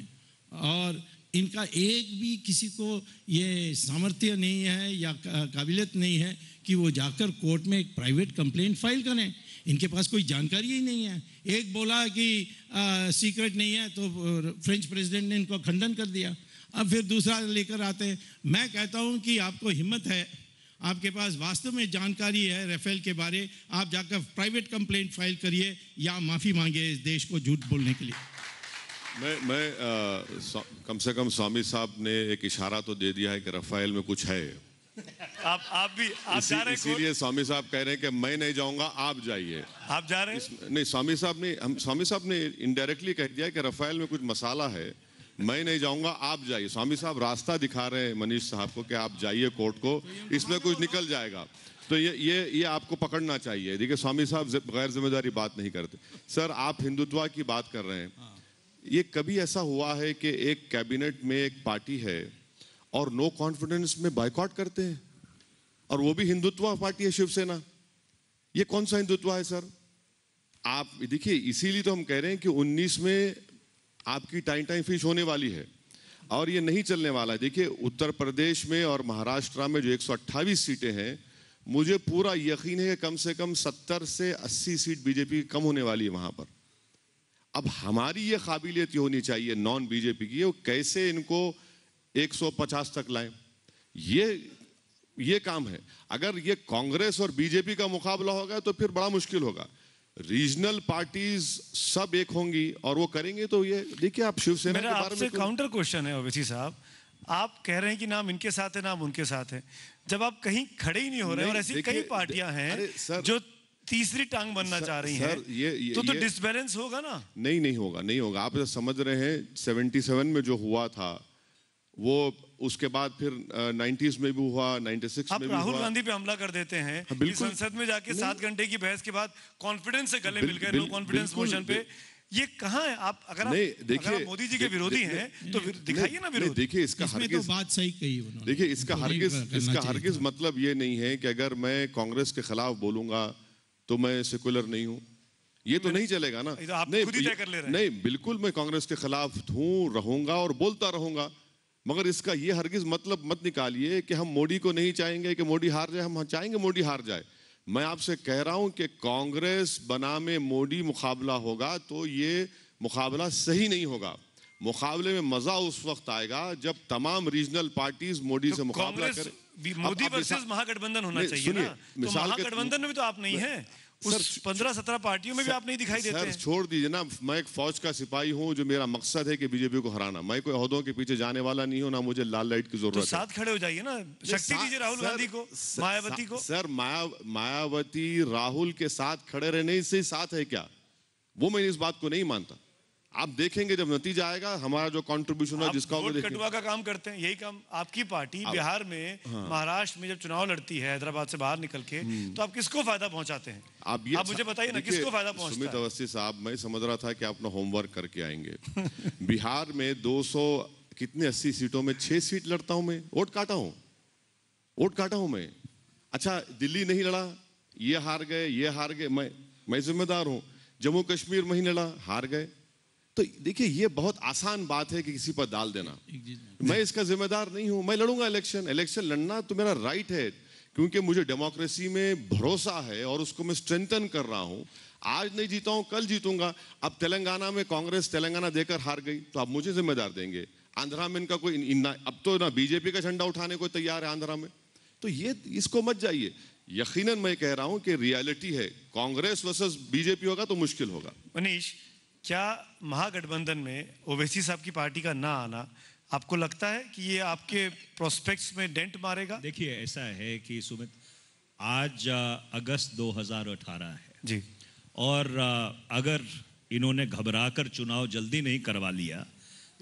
और इनका एक भी किसी को ये सामर्थ्य नहीं है या काबिलियत नहीं है कि वो जाकर कोर्ट में एक प्राइवेट कंप्लेंट फाइल करें इनके पास कोई जानकारी ही नहीं है एक बोला कि आ, सीक्रेट नहीं है तो फ्रेंच प्रेसिडेंट ने इनको खंडन कर दिया अब फिर दूसरा लेकर आते हैं मैं कहता हूं कि आपको हिम्मत है आपके पास वास्तव में जानकारी है रेफेल के बारे आप जाकर प्राइवेट कंप्लेंट फाइल करिए या माफ़ी मांगे इस देश को झूठ बोलने के लिए मैं मैं आ, कम से कम स्वामी साहब ने एक इशारा तो दे दिया है कि रफाइल में कुछ है आप आप भी आप इसी, जा रहे इसीलिए स्वामी साहब कह रहे हैं कि मैं नहीं जाऊंगा आप जाइए आप जा रहे हैं नहीं स्वामी साहब ने हम स्वामी साहब ने इनडायरेक्टली कह दिया कि रफाइल में कुछ मसाला है मैं नहीं जाऊंगा आप जाइए स्वामी साहब रास्ता दिखा रहे हैं मनीष साहब को कि आप जाइए कोर्ट को इसमें कुछ निकल जाएगा तो ये ये ये आपको पकड़ना चाहिए देखिए स्वामी साहब गैर जिम्मेदारी बात नहीं करते सर आप हिंदुत्व की बात कर रहे हैं हाँ। ये कभी ऐसा हुआ है कि एक कैबिनेट में एक पार्टी है और नो कॉन्फिडेंस में बायकॉट करते हैं और वो भी हिंदुत्व पार्टी है शिवसेना ये कौन सा हिंदुत्व है सर आप देखिए इसीलिए तो हम कह रहे हैं कि 19 में आपकी टाइम टाइम फिश होने वाली है और ये नहीं चलने वाला है देखिए उत्तर प्रदेश में और महाराष्ट्र में जो एक सीटें हैं मुझे पूरा यकीन है कि कम से कम 70 से 80 सीट बीजेपी की कम होने वाली है वहां पर अब हमारी ये काबिलियत होनी चाहिए नॉन बीजेपी की वो कैसे इनको 150 तक लाएं ये ये काम है अगर ये कांग्रेस और बीजेपी का मुकाबला होगा तो फिर बड़ा मुश्किल होगा रीजनल पार्टीज सब एक होंगी और वो करेंगे तो ये देखिए आप शिवसेना के बारे में काउंटर क्वेश्चन है ओवैसी साहब आप कह रहे हैं कि नाम इनके साथ है नाम उनके साथ है जब आप कहीं खड़े ही नहीं हो रहे नहीं, और ऐसी कई पार्टियां हैं सर, जो तीसरी टांग बनना चाह रही हैं ये, ये तो, तो डिसबैलेंस होगा ना नहीं नहीं होगा नहीं होगा आप समझ रहे हैं 77 में जो हुआ था वो उसके बाद फिर नाइन्टीज में भी हुआ 96 में भी राहुल गांधी पे हमला कर देते हैं हाँ, बिल्कुल संसद में जाके सात घंटे की बहस के बाद कॉन्फिडेंस से गले मिलकर नो कॉन्फिडेंस मोशन पे ये कहाँ है आप अगर आप देखिए मोदी जी के विरोधी हैं तो दिखाइए ना विरोध देखिए इसका हर तो बात सही कही उन्होंने देखिए इसका हर किस इसका हर किस मतलब ये नहीं है कि अगर मैं कांग्रेस के खिलाफ बोलूंगा तो मैं सेकुलर नहीं हूँ ये तो नहीं चलेगा ना तो आप नहीं, खुद ही कर ले रहे हैं नहीं बिल्कुल मैं कांग्रेस के खिलाफ हूँ रहूंगा और बोलता रहूंगा मगर इसका ये हरगिज मतलब मत निकालिए कि हम मोदी को नहीं चाहेंगे कि मोदी हार जाए हम चाहेंगे मोदी हार जाए मैं आपसे कह रहा हूं कि कांग्रेस में मोदी मुकाबला होगा तो ये मुकाबला सही नहीं होगा मुकाबले में मजा उस वक्त आएगा जब तमाम रीजनल पार्टीज मोदी से तो मुकाबला करें मोदी वर्सेस महागठबंधन होना चाहिए ना तो महागठबंधन में भी तो आप नहीं है पंद्रह सत्रह पार्टियों में भी आप नहीं दिखाई देते हैं। छोड़ दीजिए ना मैं एक फौज का सिपाही हूँ जो मेरा मकसद है कि बीजेपी को हराना मैं कोई अहदों के पीछे जाने वाला नहीं हूँ ना मुझे लाल लाइट की तो जरूरत तो साथ खड़े हो जाइए ना शक्ति दीजिए राहुल गांधी को मायावती को सर माया मायावती राहुल के साथ खड़े रहने से साथ है क्या वो मैं इस बात को नहीं मानता आप देखेंगे जब नतीजा आएगा हमारा जो कॉन्ट्रीब्यूशन है जिसका कटुआ का काम करते हैं यही काम आपकी पार्टी आप, बिहार में हाँ। महाराष्ट्र में जब चुनाव लड़ती है हैदराबाद से बाहर निकल के हम्म। तो आप किसको फायदा पहुंचाते हैं आप ये आप मुझे बताइए ना किसको फायदा सुमित अवस्थी साहब मैं समझ रहा था कि आप अपना होमवर्क करके आएंगे बिहार में दो कितने अस्सी सीटों में छह सीट लड़ता हूं मैं वोट काटा हूं वोट काटा हूं मैं अच्छा दिल्ली नहीं लड़ा ये हार गए ये हार गए मैं मैं जिम्मेदार हूं जम्मू कश्मीर में ही लड़ा हार गए तो देखिए ये बहुत आसान बात है कि किसी पर डाल देना मैं इसका जिम्मेदार नहीं हूं मैं लड़ूंगा इलेक्शन इलेक्शन लड़ना तो मेरा राइट है क्योंकि मुझे डेमोक्रेसी में भरोसा है और उसको मैं स्ट्रेंथन कर रहा हूं आज नहीं जीता हूं कल जीतूंगा अब तेलंगाना में कांग्रेस तेलंगाना देकर हार गई तो आप मुझे जिम्मेदार देंगे आंध्रा में इनका कोई इन, अब तो ना बीजेपी का झंडा उठाने को तैयार है आंध्रा में तो ये इसको मत जाइए यकीनन मैं कह रहा हूं कि रियलिटी है कांग्रेस वर्सेस बीजेपी होगा तो मुश्किल होगा मनीष क्या महागठबंधन में ओवैसी साहब की पार्टी का ना आना आपको लगता है कि ये आपके प्रोस्पेक्ट्स में डेंट मारेगा देखिए ऐसा है कि सुमित आज अगस्त 2018 है जी और अगर इन्होंने घबरा कर चुनाव जल्दी नहीं करवा लिया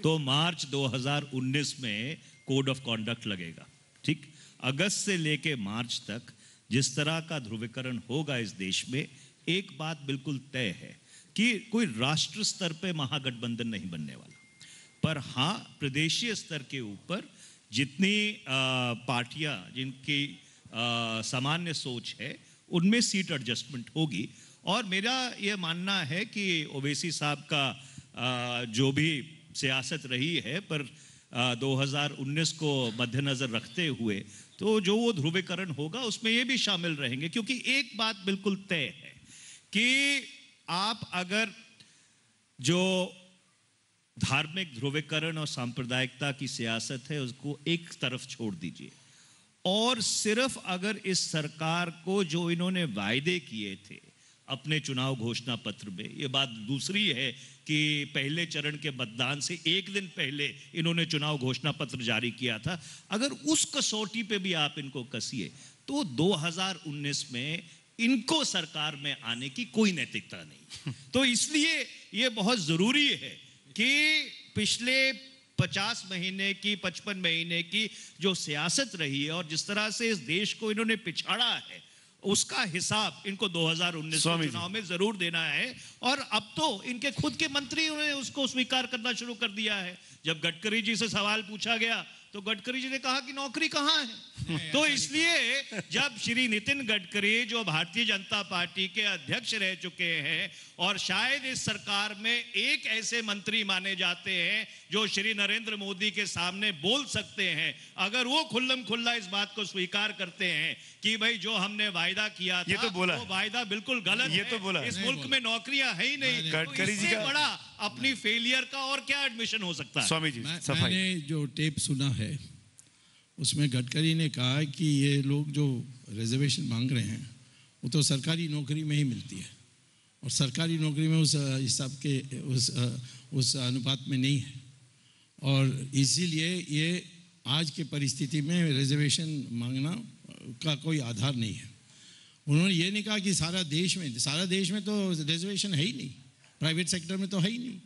तो मार्च 2019 में कोड ऑफ कॉन्डक्ट लगेगा ठीक अगस्त से लेके मार्च तक जिस तरह का ध्रुवीकरण होगा इस देश में एक बात बिल्कुल तय है कि कोई राष्ट्र स्तर पे महागठबंधन नहीं बनने वाला पर हाँ प्रदेशीय स्तर के ऊपर जितनी पार्टियाँ जिनकी सामान्य सोच है उनमें सीट एडजस्टमेंट होगी और मेरा ये मानना है कि ओवैसी साहब का आ, जो भी सियासत रही है पर आ, 2019 को मद्देनज़र रखते हुए तो जो वो ध्रुवीकरण होगा उसमें ये भी शामिल रहेंगे क्योंकि एक बात बिल्कुल तय है कि आप अगर जो धार्मिक ध्रुवीकरण और सांप्रदायिकता की सियासत है उसको एक तरफ छोड़ दीजिए और सिर्फ अगर इस सरकार को जो इन्होंने वायदे किए थे अपने चुनाव घोषणा पत्र में ये बात दूसरी है कि पहले चरण के मतदान से एक दिन पहले इन्होंने चुनाव घोषणा पत्र जारी किया था अगर उस कसौटी पे भी आप इनको कसिए तो 2019 में इनको सरकार में आने की कोई नैतिकता नहीं तो इसलिए ये बहुत जरूरी है कि पिछले पचास महीने की पचपन महीने की जो सियासत रही है और जिस तरह से इस देश को इन्होंने पिछाड़ा है उसका हिसाब इनको 2019 चुनाव में जरूर देना है और अब तो इनके खुद के मंत्री उसको स्वीकार करना शुरू कर दिया है जब गडकरी जी से सवाल पूछा गया तो गडकरी जी ने कहा कि नौकरी कहाँ है तो इसलिए जब श्री नितिन गडकरी जो भारतीय जनता पार्टी के अध्यक्ष रह चुके हैं और शायद इस सरकार में एक ऐसे मंत्री माने जाते हैं जो श्री नरेंद्र मोदी के सामने बोल सकते हैं अगर वो खुल्लम खुल्ला इस बात को स्वीकार करते हैं कि भाई जो हमने वायदा किया था ये तो बोला वो वायदा बिल्कुल गलत ये तो बोला इस मुल्क में नौकरियां है ही नहीं तो गडकरी जी बड़ा अपनी फेलियर का और क्या एडमिशन हो सकता है स्वामी जी मैं, मैंने जो टेप सुना है उसमें गडकरी ने कहा कि ये लोग जो रिजर्वेशन मांग रहे हैं वो तो सरकारी नौकरी में ही मिलती है और सरकारी नौकरी में उस हिसाब के उस उस अनुपात में नहीं है और इसीलिए ये आज के परिस्थिति में रिजर्वेशन मांगना का कोई आधार नहीं है उन्होंने ये नहीं कहा कि सारा देश में सारा देश में तो रिजर्वेशन है ही नहीं प्राइवेट सेक्टर में तो है ही नहीं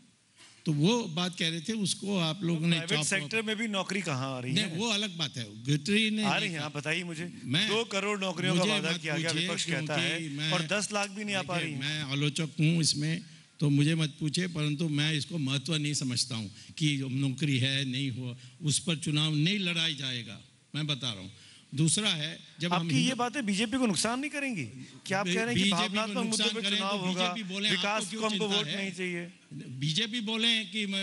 तो वो बात कह रहे थे उसको आप लोगों ने प्राइवेट सेक्टर में भी नौकरी कहाँ आ रही है वो अलग बात है गटरी ने आ रही है आप बताइए मुझे मैं दो करोड़ नौकरियों का वादा किया गया विपक्ष कहता है और दस लाख भी नहीं आ पा रही मैं आलोचक हूँ इसमें तो मुझे मत पूछे परंतु मैं इसको महत्व नहीं समझता हूँ कि नौकरी है नहीं हुआ उस पर चुनाव नहीं लड़ाई जाएगा मैं बता रहा हूँ दूसरा है जब आपकी ये बातें बीजेपी को नुकसान नहीं करेंगी क्या आप कह रहे हैं कि भावनात्मक मुद्दों पर चुनाव तो होगा विकास को हमको वोट नहीं चाहिए बीजेपी बोले कि मैं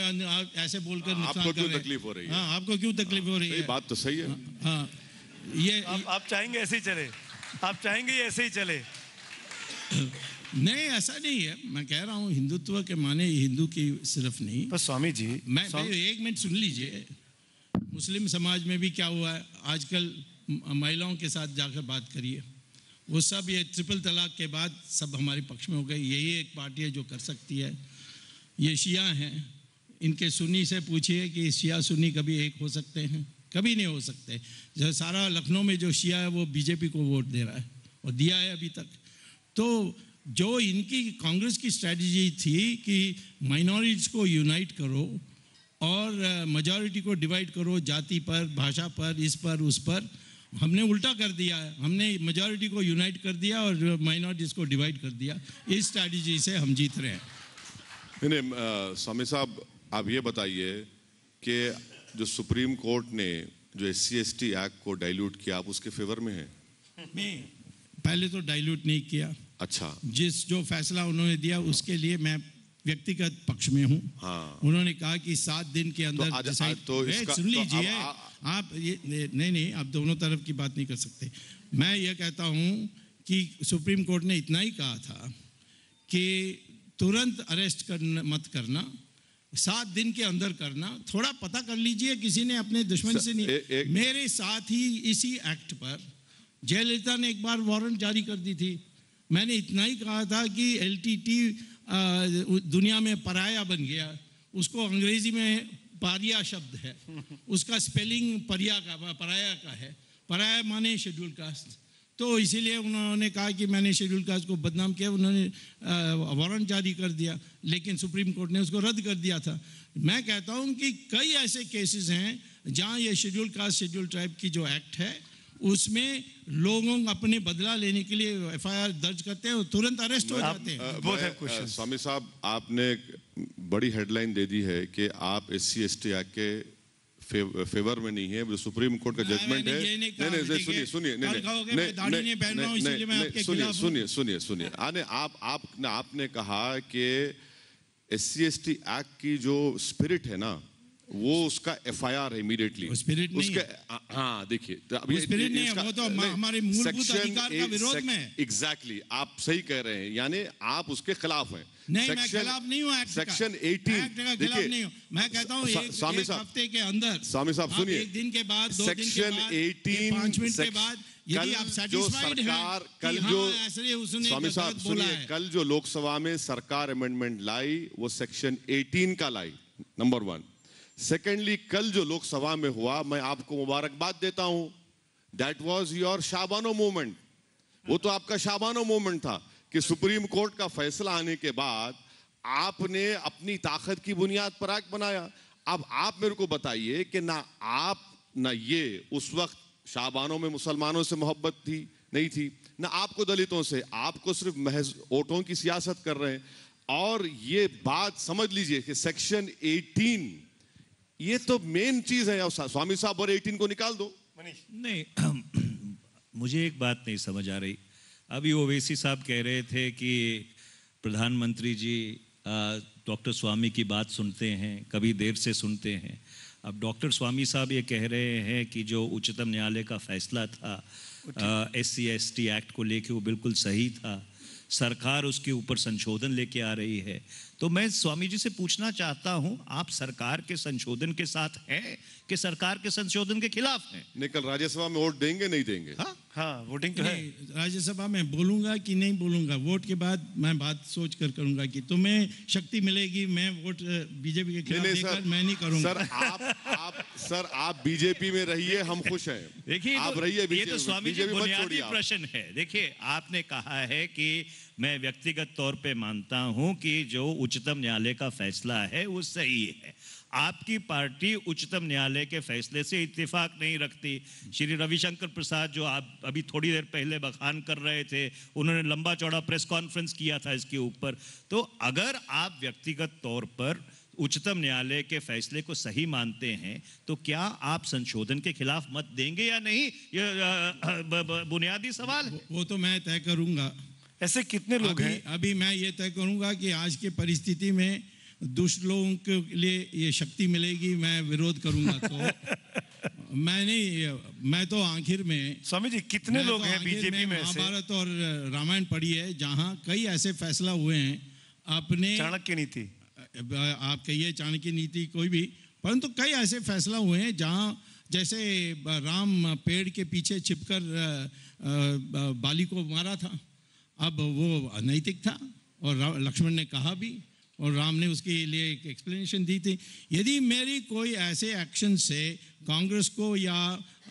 ऐसे बोलकर हाँ, आपको क्यों तकलीफ हो रही है हाँ आपको क्यों तकलीफ हो रही है बात तो सही है हाँ, हाँ, ये आप चाहेंगे ऐसे ही चले आप चाहेंगे ऐसे ही चले नहीं ऐसा नहीं है मैं कह रहा हूँ हिंदुत्व के माने हिंदू की सिर्फ नहीं पर स्वामी जी मैं स्वामी... एक मिनट सुन लीजिए मुस्लिम समाज में भी क्या हुआ है आजकल महिलाओं के साथ जाकर बात करिए वो सब ये ट्रिपल तलाक के बाद सब हमारे पक्ष में हो गए यही एक पार्टी है जो कर सकती है ये शिया हैं इनके सुन्नी से पूछिए कि शिया सुन्नी कभी एक हो सकते हैं कभी नहीं हो सकते जो सारा लखनऊ में जो शिया है वो बीजेपी को वोट दे रहा है और दिया है अभी तक तो जो इनकी कांग्रेस की स्ट्रेटजी थी कि माइनॉरिटीज़ को यूनाइट करो और मजॉरिटी को डिवाइड करो जाति पर भाषा पर इस पर उस पर हमने उल्टा कर दिया हमने मेजोरिटी को यूनाइट कर दिया और माइनॉरिटीज को डिवाइड कर दिया इस स्ट्रैटेजी से हम जीत रहे हैं नहीं स्वामी साहब आप ये बताइए कि जो सुप्रीम कोर्ट ने जो एस सी एक्ट को डाइल्यूट किया आप उसके फेवर में हैं मैं पहले तो डाइल्यूट नहीं किया अच्छा जिस जो फैसला उन्होंने दिया हाँ। उसके लिए मैं व्यक्तिगत पक्ष में हूँ हाँ। उन्होंने कहा कि सात दिन के तो अंदर तो, आज, आज, तो इसका, सुन तो लीजिए तो आप ये नहीं नहीं आप दोनों तरफ की बात नहीं कर सकते मैं ये कहता हूँ कि सुप्रीम कोर्ट ने इतना ही कहा था कि तुरंत अरेस्ट कर मत करना सात दिन के अंदर करना थोड़ा पता कर लीजिए किसी ने अपने दुश्मन से नहीं ए, एक, मेरे साथ ही इसी एक्ट पर जयललिता ने एक बार वारंट जारी कर दी थी मैंने इतना ही कहा था कि एलटीटी दुनिया में पराया बन गया उसको अंग्रेजी में पारिया शब्द है उसका स्पेलिंग परिया का पराया का है पराया माने शेड्यूल कास्ट तो इसीलिए उन्होंने कहा कि मैंने शेड्यूल कास्ट को बदनाम किया उन्होंने वारंट जारी कर दिया लेकिन सुप्रीम कोर्ट ने उसको रद्द कर दिया था मैं कहता हूं कि कई ऐसे केसेस हैं जहां ये शेड्यूल कास्ट शेड्यूल ट्राइब की जो एक्ट है उसमें लोगों अपने बदला लेने के लिए एफआईआर दर्ज करते हैं तुरंत अरेस्ट हो जाते हैं स्वामी साहब आपने बड़ी हेडलाइन दे दी है कि आप S C S T act के फेवर में नहीं है जो सुप्रीम कोर्ट का जजमेंट हाँ, है नहीं नहीं सुनिए सुनिए सुनिए सुनिए सुनिए सुनिए आने आप आपने आपने कहा कि S C S T act की जो स्पिरिट है ना वो उसका एफ आई आर है इमीडिएटली उसके हाँ देखिए एग्जैक्टली तो तो आप सही कह रहे हैं यानी आप उसके खिलाफ हैं नहीं section, मैं खिलाफ नहीं हूँ सेक्शन एटीन देखिए मैं कहता हूँ स्वामी साहब हफ्ते के अंदर स्वामी साहब सुनिए एक दिन के बाद सेक्शन एटीन पांच मिनट के बाद कल जो सरकार कल हाँ, जो स्वामी साहब सुनिए कल जो लोकसभा में सरकार अमेंडमेंट लाई वो सेक्शन 18 का लाई नंबर वन सेकेंडली कल जो लोकसभा में हुआ मैं आपको मुबारकबाद देता हूं that was your Shahbano movement वो तो आपका शाबानो मूवमेंट था कि सुप्रीम कोर्ट का फैसला आने के बाद आपने अपनी ताकत की बुनियाद पर आग बनाया अब आप मेरे को बताइए कि ना आप ना ये उस वक्त शाबानों में मुसलमानों से मोहब्बत थी नहीं थी ना आपको दलितों से आपको सिर्फ महज वोटों की सियासत कर रहे हैं और ये बात समझ लीजिए कि सेक्शन 18 ये तो मेन चीज है स्वामी साहब और 18 को निकाल दो मनीष नहीं मुझे एक बात नहीं समझ आ रही अभी ओवैसी साहब कह रहे थे कि प्रधानमंत्री जी डॉक्टर स्वामी की बात सुनते हैं कभी देर से सुनते हैं अब डॉक्टर स्वामी साहब ये कह रहे हैं कि जो उच्चतम न्यायालय का फैसला था S C S T act को लेके वो बिल्कुल सही था सरकार उसके ऊपर संशोधन लेके आ रही है तो मैं स्वामी जी से पूछना चाहता हूं आप सरकार के संशोधन के साथ हैं कि सरकार के संशोधन के खिलाफ हैं निकल राज्यसभा में वोट देंगे नहीं देंगे हा? हाँ वोटिंग हाँ, तो है राज्यसभा में बोलूंगा कि नहीं बोलूंगा वोट के बाद मैं बात सोच कर करूंगा कि तुम्हें शक्ति मिलेगी मैं वोट बीजेपी के खिलाफ नहीं, सर, मैं नहीं करूंगा सर आप आप सर आप बीजेपी में रहिए हम खुश हैं देखिए तो आप रहिए ये तो स्वामी जी बुनियादी प्रश्न है देखिए आपने कहा है कि मैं व्यक्तिगत तौर पे मानता हूं कि जो उच्चतम न्यायालय का फैसला है वो सही है आपकी पार्टी उच्चतम न्यायालय के फैसले से इत्तेफाक नहीं रखती श्री रविशंकर प्रसाद जो आप अभी थोड़ी देर पहले बखान कर रहे थे उन्होंने लंबा चौड़ा प्रेस कॉन्फ्रेंस किया था इसके ऊपर तो अगर आप व्यक्तिगत तौर पर उच्चतम न्यायालय के फैसले को सही मानते हैं तो क्या आप संशोधन के खिलाफ मत देंगे या नहीं ये बुनियादी सवाल है वो, वो तो मैं तय करूंगा ऐसे कितने लोग हैं अभी मैं ये तय करूंगा कि आज की परिस्थिति में दुष्ट लोगों के लिए ये शक्ति मिलेगी मैं विरोध करूंगा तो मैं नहीं मैं तो आखिर में स्वामी जी कितने लोग तो हैं बीजेपी में महाभारत और रामायण पढ़ी है जहाँ कई ऐसे फैसला हुए हैं अपने चाणक्य नीति आप कहिए चाणक्य नीति कोई भी परंतु कई ऐसे फैसला हुए हैं जहाँ जैसे राम पेड़ के पीछे छिपकर बाली को मारा था अब वो अनैतिक था और लक्ष्मण ने कहा भी और राम ने उसके लिए एक एक्सप्लेनेशन दी थी यदि मेरी कोई ऐसे एक्शन से कांग्रेस को या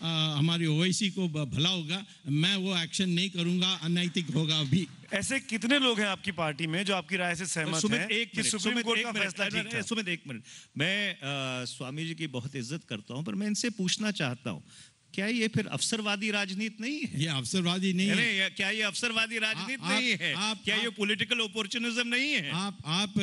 आ, हमारी ओवैसी को भला होगा मैं वो एक्शन नहीं करूंगा अनैतिक होगा भी ऐसे कितने लोग हैं आपकी पार्टी में जो आपकी राय से सहमत हैं एक कि सुप्रीम कोर्ट का फैसला ठीक था सुमित एक मिनट मैं आ, स्वामी जी की बहुत इज्जत करता हूं पर मैं इनसे पूछना चाहता हूं क्या ये फिर अवसरवादी राजनीति नहीं है ये अवसरवादी नहीं है क्या ये अवसरवादी राजनीति नहीं है आप, क्या आप, ये पॉलिटिकल अपॉर्चुनिज्म नहीं है आप आप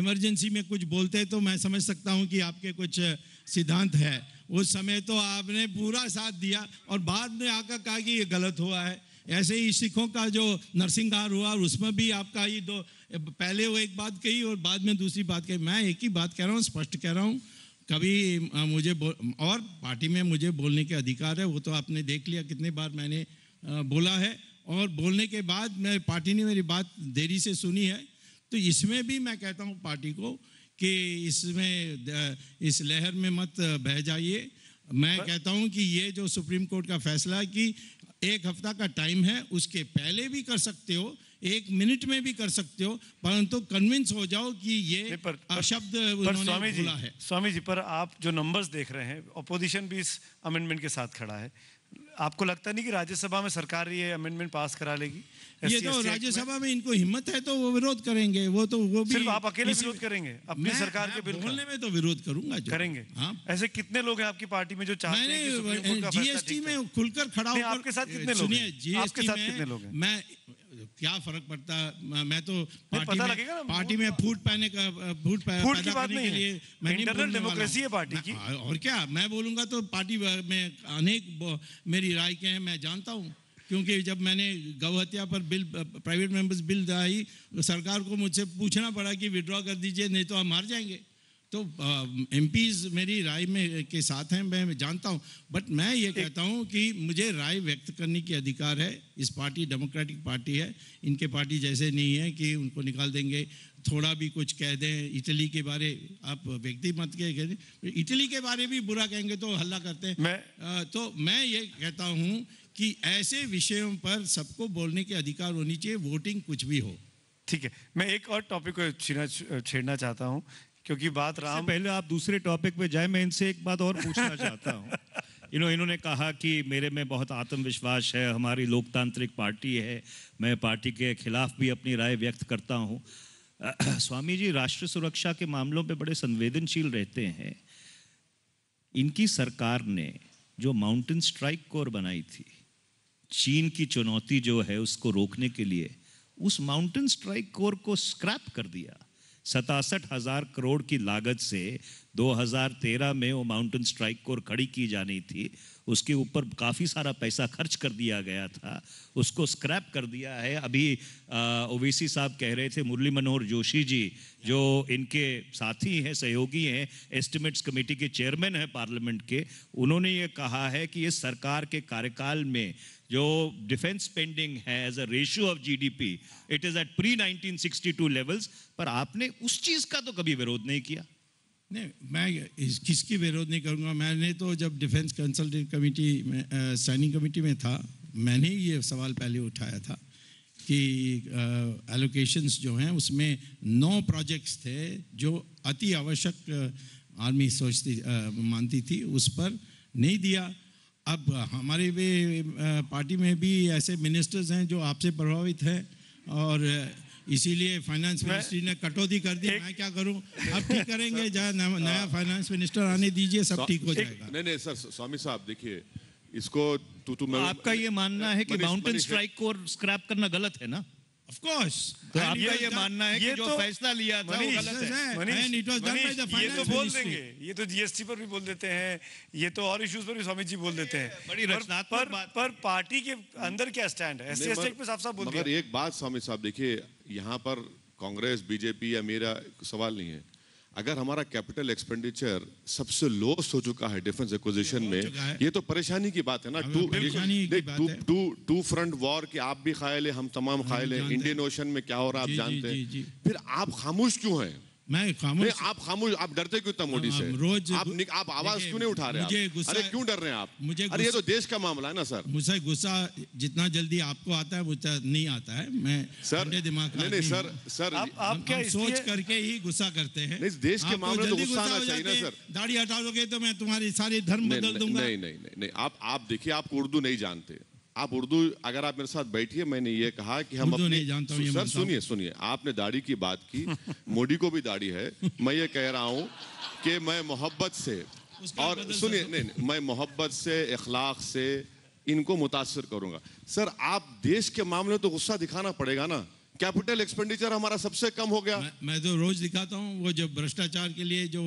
इमरजेंसी eh, में कुछ बोलते हैं तो मैं समझ सकता हूँ कि आपके कुछ eh, सिद्धांत है उस समय तो आपने पूरा साथ दिया और बाद में आकर कहा कि ये गलत हुआ है ऐसे ही सिखों का जो नरसिंहार हुआ और उसमें भी आपका ये दो पहले वो एक बात कही और बाद में दूसरी बात कही मैं एक ही बात कह रहा हूँ स्पष्ट कह रहा हूँ कभी मुझे और पार्टी में मुझे बोलने के अधिकार है वो तो आपने देख लिया कितने बार मैंने बोला है और बोलने के बाद मैं पार्टी ने मेरी बात देरी से सुनी है तो इसमें भी मैं कहता हूँ पार्टी को कि इसमें इस लहर में मत बह जाइए मैं पर... कहता हूँ कि ये जो सुप्रीम कोर्ट का फैसला है कि एक हफ्ता का टाइम है उसके पहले भी कर सकते हो एक मिनट में भी कर सकते हो परंतु कन्विंस हो जाओ कि ये पर, पर, शब्द पर स्वामी जी है स्वामी जी पर आप जो नंबर्स देख रहे हैं अपोजिशन भी इस अमेंडमेंट के साथ खड़ा है आपको लगता नहीं कि राज्यसभा में सरकार ये अमेंडमेंट पास करा लेगी ये तो राज्यसभा में, इनको हिम्मत है तो वो विरोध करेंगे वो तो वो भी सिर्फ आप अकेले विरोध करेंगे अपनी सरकार के बिल बोलने में तो विरोध करूंगा करेंगे हाँ? ऐसे कितने लोग हैं आपकी पार्टी में जो चाहते हैं जीएसटी में खुलकर खड़ा आपके साथ कितने लोग जीएसटी में मैं क्या फर्क पड़ता है मैं तो पार्टी पता में, पार्टी में फूट पहने का फूट पैदा की बात नहीं के लिए इंटरनल डेमोक्रेसी है पार्टी की हाँ, और क्या मैं बोलूंगा तो पार्टी में अनेक मेरी राय के हैं मैं जानता हूँ क्योंकि जब मैंने गौ हत्या पर बिल प्राइवेट मेंबर्स बिल आई सरकार को मुझसे पूछना पड़ा कि विड्रॉ कर दीजिए नहीं तो हम मार जाएंगे तो एम मेरी राय में के साथ हैं मैं जानता हूं बट मैं ये कहता हूं कि मुझे राय व्यक्त करने के अधिकार है इस पार्टी डेमोक्रेटिक पार्टी है इनके पार्टी जैसे नहीं है कि उनको निकाल देंगे थोड़ा भी कुछ कह दें इटली के बारे आप व्यक्ति मत के कह दें इटली के बारे भी बुरा कहेंगे तो हल्ला करते हैं मैं तो मैं ये कहता हूँ कि ऐसे विषयों पर सबको बोलने के अधिकार होनी चाहिए वोटिंग कुछ भी हो ठीक है मैं एक और टॉपिक को छेड़ना छेड़ना चाहता हूँ क्योंकि बात राम पहले आप दूसरे टॉपिक पे जाए मैं इनसे एक बात और पूछना चाहता हूँ यू नो इन्होंने कहा कि मेरे में बहुत आत्मविश्वास है हमारी लोकतांत्रिक पार्टी है मैं पार्टी के खिलाफ भी अपनी राय व्यक्त करता हूँ स्वामी जी राष्ट्र सुरक्षा के मामलों पे बड़े संवेदनशील रहते हैं इनकी सरकार ने जो माउंटेन स्ट्राइक कोर बनाई थी चीन की चुनौती जो है उसको रोकने के लिए उस माउंटेन स्ट्राइक कोर को स्क्रैप कर दिया सतासठ हजार करोड़ की लागत से 2013 में वो माउंटेन स्ट्राइक कोर खड़ी की जानी थी उसके ऊपर काफ़ी सारा पैसा खर्च कर दिया गया था उसको स्क्रैप कर दिया है अभी ओवीसी साहब कह रहे थे मुरली मनोहर जोशी जी जो इनके साथी हैं सहयोगी हैं एस्टिमेट्स कमेटी के चेयरमैन हैं पार्लियामेंट के उन्होंने ये कहा है कि ये सरकार के कार्यकाल में जो डिफेंस स्पेंडिंग है as a ratio of GDP it is at pre 1962 levels पर आपने उस चीज का तो कभी विरोध नहीं किया नहीं मैं इस, किसकी विरोध नहीं करूंगा मैंने तो जब डिफेंस कंसल्टेंट कमेटी में स्टैंडिंग कमेटी में था मैंने ये सवाल पहले उठाया था कि एलोकेशंस जो हैं उसमें नौ प्रोजेक्ट्स थे जो अति आवश्यक आर्मी सोचती मानती थी उस पर नहीं दिया अब हमारे भी पार्टी में भी ऐसे मिनिस्टर्स हैं जो आपसे प्रभावित हैं और इसीलिए फाइनेंस मिनिस्ट्री ने कटौती कर दी मैं क्या करूं अब ठीक करेंगे जहाँ नया फाइनेंस मिनिस्टर आने दीजिए सब ठीक हो जाएगा नहीं नहीं सर स्वामी साहब देखिए इसको तू तू आपका ये मानना है कि माउंटेन स्ट्राइक को स्क्रैप करना गलत है ना Of तो आपका ये मानना है कि जो तो फैसला लिया था वो गलत है। ये तो बोल देंगे, ये तो जीएसटी पर भी बोल देते हैं, ये तो और इश्यूज पर भी स्वामी जी बोल देते हैं। बड़ी रचनात्मक पर पार्टी के अंदर क्या स्टैंड है? एससी एसटी पे साफ साफ बोल दिया। एक बात स्वामी साहब देखिए यहाँ पर कांग्रेस बीजेपी या मेरा सवाल नहीं है अगर हमारा कैपिटल एक्सपेंडिचर सबसे लोस्ट हो चुका है डिफेंस एक्विजिशन में ये तो परेशानी की बात है ना two two two two front war के आप भी खायल है हम तमाम खायल है इंडियन ओशन में क्या हो रहा है आप जानते हैं फिर आप खामोश क्यों हैं मैं खामोश आप खामोश आप डरते क्यों इतना मोदी से रोज आप निक, आप आवाज क्यों नहीं उठा रहे मुझे गुस्सा अरे क्यों डर रहे हैं आप मुझे अरे ये तो देश का मामला है ना सर मुझे गुस्सा जितना जल्दी आपको आता है उतना नहीं आता है मैं सर दिमाग नहीं, नहीं सर सर आप, आप हम, क्या हम सोच करके ही गुस्सा करते हैं देश के मामले में तो गुस्सा आना चाहिए ना सर दाढ़ी हटा दोगे तो मैं तुम्हारी सारी धर्म बदल दूंगा नहीं नहीं नहीं आप आप देखिए आप उर्दू नहीं जानते आप उर्दू अगर आप मेरे साथ बैठिए मैंने ये कहा कि हम अपने जानता सर सुनिए सुनिए आपने दाढ़ी की बात की मोदी को भी दाढ़ी है मैं ये कह रहा हूँ कि मैं मोहब्बत से और सुनिए नहीं, नहीं मैं मोहब्बत से इखलाक से इनको मुतासर करूंगा सर आप देश के मामले तो गुस्सा दिखाना पड़ेगा ना कैपिटल एक्सपेंडिचर हमारा सबसे कम हो गया मैं, मैं तो रोज दिखाता हूँ वो जब भ्रष्टाचार के लिए जो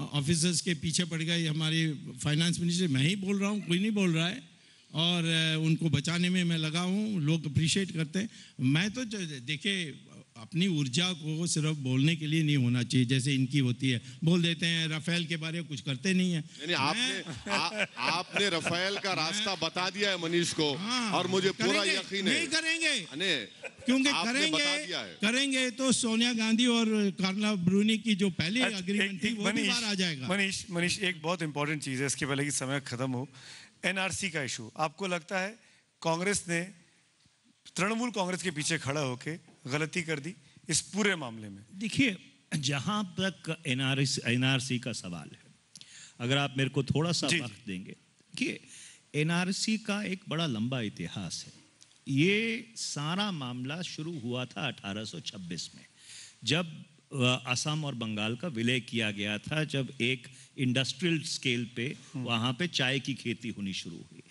ऑफिसर्स के पीछे पड़ गए हमारे फाइनेंस मिनिस्टर मैं ही बोल रहा हूँ कोई नहीं बोल रहा है और उनको बचाने में मैं लगा हूँ लोग अप्रिशिएट करते हैं मैं तो देखिए अपनी ऊर्जा को सिर्फ बोलने के लिए नहीं होना चाहिए जैसे इनकी होती है बोल देते हैं राफेल के बारे में कुछ करते नहीं है नहीं, आपने आ, आपने राफेल का रास्ता बता दिया है मनीष को हाँ, और मुझे पूरा यकीन है नहीं करेंगे क्योंकि करेंगे करेंगे तो सोनिया गांधी और कार्ला ब्रूनी की जो पहली अग्रीमेंट अच्छा, थी वो भी बाहर आ जाएगा मनीष मनीष एक बहुत इंपॉर्टेंट चीज है इसके पहले की समय खत्म हो एनआरसी का इशू आपको लगता है कांग्रेस ने तृणमूल कांग्रेस के पीछे खड़ा होकर गलती कर दी इस पूरे मामले में देखिए जहां तक एनआरसी एनआरसी का सवाल है अगर आप मेरे को थोड़ा सा वक्त देंगे कि एनआरसी का एक बड़ा लंबा इतिहास है ये सारा मामला शुरू हुआ था 1826 में जब असम और बंगाल का विलय किया गया था जब एक इंडस्ट्रियल स्केल पे हम्म। वहाँ पे चाय की खेती होनी शुरू हुई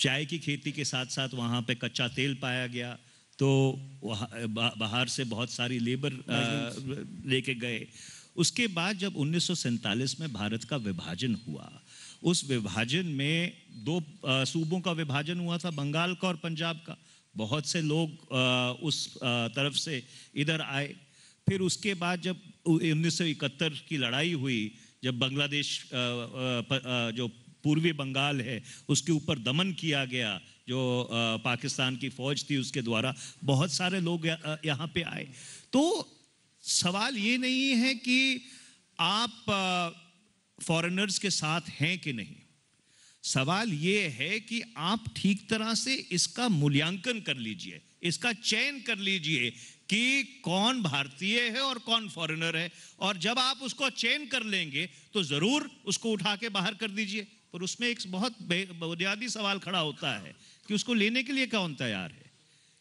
चाय की खेती के साथ साथ वहाँ पे कच्चा तेल पाया गया तो बाहर से बहुत सारी लेबर लेके गए उसके बाद जब उन्नीस में भारत का विभाजन हुआ उस विभाजन में दो सूबों का विभाजन हुआ था बंगाल का और पंजाब का बहुत से लोग उस तरफ से इधर आए फिर उसके बाद जब उन्नीस की लड़ाई हुई जब बांग्लादेश जो पूर्वी बंगाल है उसके ऊपर दमन किया गया जो पाकिस्तान की फौज थी उसके द्वारा बहुत सारे लोग यहाँ पे आए तो सवाल ये नहीं है कि आप फॉरेनर्स के साथ हैं कि नहीं सवाल ये है कि आप ठीक तरह से इसका मूल्यांकन कर लीजिए इसका चयन कर लीजिए कि कौन भारतीय है और कौन फॉरेनर है और जब आप उसको चेन कर लेंगे तो ज़रूर उसको उठा के बाहर कर दीजिए पर उसमें एक बहुत बुनियादी सवाल खड़ा होता है कि उसको लेने के लिए कौन तैयार है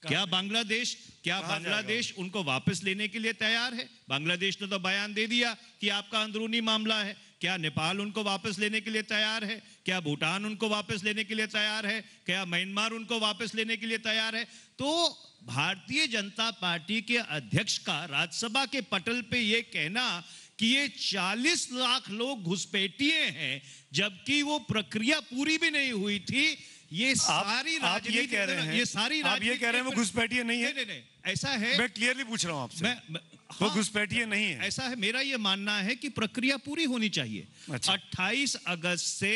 क्या बांग्लादेश क्या बांग्लादेश उनको वापस लेने के लिए तैयार है बांग्लादेश ने तो बयान दे दिया कि आपका अंदरूनी मामला है क्या नेपाल उनको वापस लेने के लिए तैयार है क्या भूटान उनको वापस लेने के लिए तैयार है क्या म्यांमार उनको वापस लेने के लिए तैयार है तो भारतीय जनता पार्टी के अध्यक्ष का राज्यसभा के पटल पे ये कहना कि ये 40 लाख लोग घुसपैठिए हैं जबकि वो प्रक्रिया पूरी भी नहीं हुई थी ये सारी राज्य ये कह रहे हैं ये सारी आप ये कह रहे हैं वो घुसपैठिए नहीं है नहीं, नहीं, ऐसा है मैं क्लियरली पूछ रहा हूं आपसे वो घुसपैठिए नहीं है ऐसा है मेरा ये मानना है कि प्रक्रिया पूरी होनी चाहिए अच्छा। 28 अगस्त से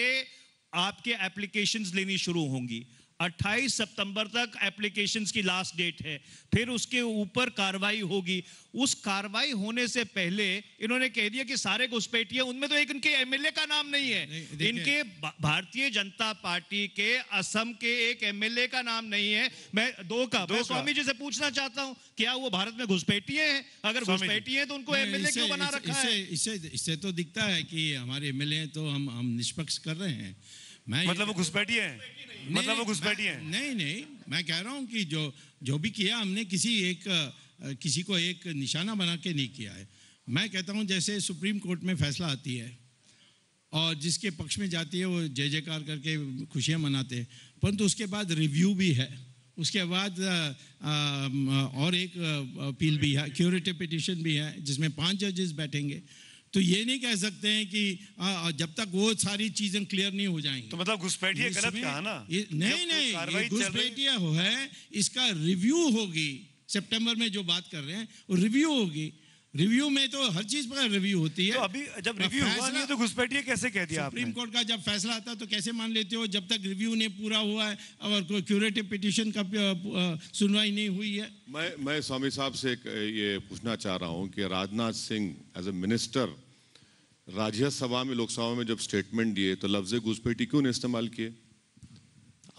आपके एप्लीकेशंस लेनी शुरू होंगी 28 सितंबर तक एप्लीकेशंस की लास्ट डेट है फिर उसके ऊपर कार्रवाई होगी उस कार्रवाई होने से पहले इन्होंने कह दिया कि सारे घुसपैठिया उनमें तो एक इनके एमएलए का नाम नहीं है नहीं, इनके भारतीय जनता पार्टी के असम के एक एमएलए का नाम नहीं है मैं दो का दो मैं स्वामी जी से पूछना चाहता हूँ क्या वो भारत में घुसपैठिए हैं अगर घुसपैठिए हैं तो उनको एमएलए क्यों बना रखा है इससे इससे तो दिखता है कि हमारे एमएलए तो हम हम निष्पक्ष कर रहे हैं मैं मतलब वो घुसपैठिए हैं मतलब वो घुसपैठी है नहीं नहीं मैं कह रहा हूँ कि जो जो भी किया हमने किसी एक किसी को एक निशाना बना के नहीं किया है मैं कहता हूँ जैसे सुप्रीम कोर्ट में फैसला आती है और जिसके पक्ष में जाती है वो जय जयकार करके खुशियाँ मनाते हैं परंतु तो उसके बाद रिव्यू भी है उसके बाद और एक अपील भी है क्यूरेटिव पिटिशन भी है जिसमें पांच जजेस बैठेंगे तो ये नहीं कह सकते हैं कि आ, जब तक वो सारी चीजें क्लियर नहीं हो जाएंगी तो मतलब घुसपैठिया तो गलत कहा ना ये, नहीं नहीं घुसपैठिया है इसका रिव्यू होगी सितंबर में जो बात कर रहे हैं रिव्यू होगी रिव्यू में तो हर चीज पर रिव्यू होती है तो अभी जब रिव्यू हुआ नहीं तो घुसपैठिए कैसे कह दिया सुप्रीम कोर्ट का जब फैसला आता है तो कैसे मान लेते हो जब तक रिव्यू नहीं पूरा हुआ है और क्यूरेटिव पिटिशन का सुनवाई नहीं हुई है मैं मैं स्वामी साहब से ये पूछना चाह रहा हूँ कि Rajnath Singh as a minister Rajya Sabha में लोकसभा में जब स्टेटमेंट दिए तो लफ्ज घुसपैठी क्यों नहीं इस्तेमाल किए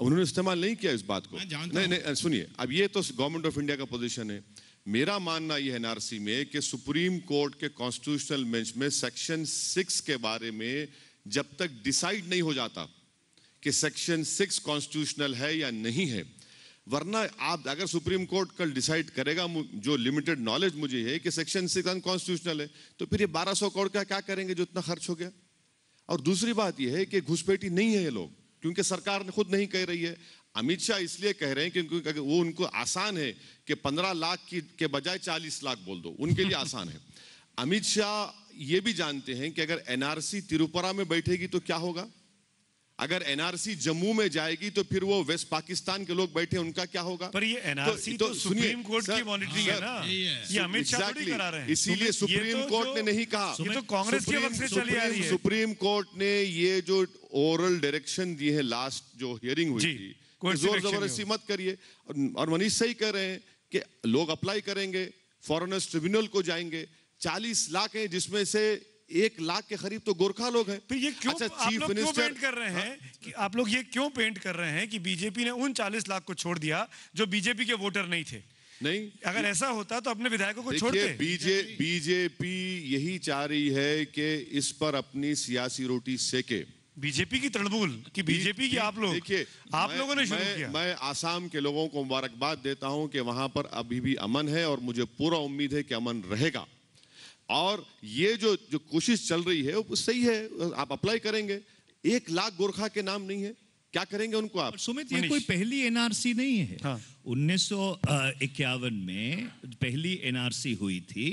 उन्होंने इस्तेमाल नहीं किया इस बात को नहीं नहीं सुनिए अब ये तो गवर्नमेंट ऑफ इंडिया का पोजिशन है मेरा मानना यह एनआरसी में कि सुप्रीम कोर्ट के कॉन्स्टिट्यूशनल बेंच में सेक्शन सिक्स के बारे में जब तक डिसाइड नहीं हो जाता कि सेक्शन सिक्स कॉन्स्टिट्यूशनल है या नहीं है वरना आप अगर सुप्रीम कोर्ट कल डिसाइड करेगा जो लिमिटेड नॉलेज मुझे है कि सेक्शन सिक्स अनकॉन्स्टिट्यूशनल है तो फिर ये 1200 करोड़ का क्या करेंगे जो इतना खर्च हो गया और दूसरी बात यह है कि घुसपैठी नहीं है ये लोग क्योंकि सरकार ने खुद नहीं कह रही है अमित शाह इसलिए कह रहे हैं क्योंकि वो उनको आसान है कि पंद्रह लाख की के बजाय चालीस लाख बोल दो उनके लिए आसान है अमित शाह ये भी जानते हैं कि अगर एनआरसी तिरुपुरा में बैठेगी तो क्या होगा अगर एनआरसी जम्मू में जाएगी तो फिर वो वेस्ट पाकिस्तान के लोग बैठे उनका क्या होगा पर ये तो- एनआरसी तो, तो, तो सुप्रीम कोर्ट की मॉनिटरिंग है ना ये अमित शाह करा रहे हैं इसीलिए सुप्रीम तो कोर्ट ने नहीं कहा ये तो कांग्रेस के वक्त से चली आ रही है सुप्रीम कोर्ट ने ये जो ओरल डायरेक्शन दिए है लास्ट जो हियरिंग हुई थी जोर जबरदस्ती मत करिए और मनीष सही कह रहे हैं कि लोग अप्लाई करेंगे फॉरनर्स ट्रिब्यूनल को जाएंगे चालीस लाख है जिसमें से एक लाख के करीब तो गोरखा लोग हैं तो ये क्यों अच्छा, आप लोग क्यों पेंट कर रहे हैं हा? कि आप लोग ये क्यों पेंट कर रहे हैं कि बीजेपी ने उन चालीस लाख को छोड़ दिया जो बीजेपी के वोटर नहीं थे नहीं अगर ऐसा होता तो अपने विधायकों को छोड़ बीजे बीजेपी यही चाह रही है कि इस पर अपनी सियासी रोटी सेके बीजेपी की तृणमूल कि बीजेपी की आप लोग देखिए आप लोगों ने शुरू किया मैं आसाम के लोगों को मुबारकबाद देता हूं कि वहां पर अभी भी अमन है और मुझे पूरा उम्मीद है कि अमन रहेगा और ये जो जो कोशिश चल रही है वो सही है आप अप्लाई करेंगे एक लाख गोरखा के नाम नहीं है क्या करेंगे उनको आप सुमित ये कोई पहली एनआरसी नहीं है हाँ। उन्नीस में पहली एनआरसी हुई थी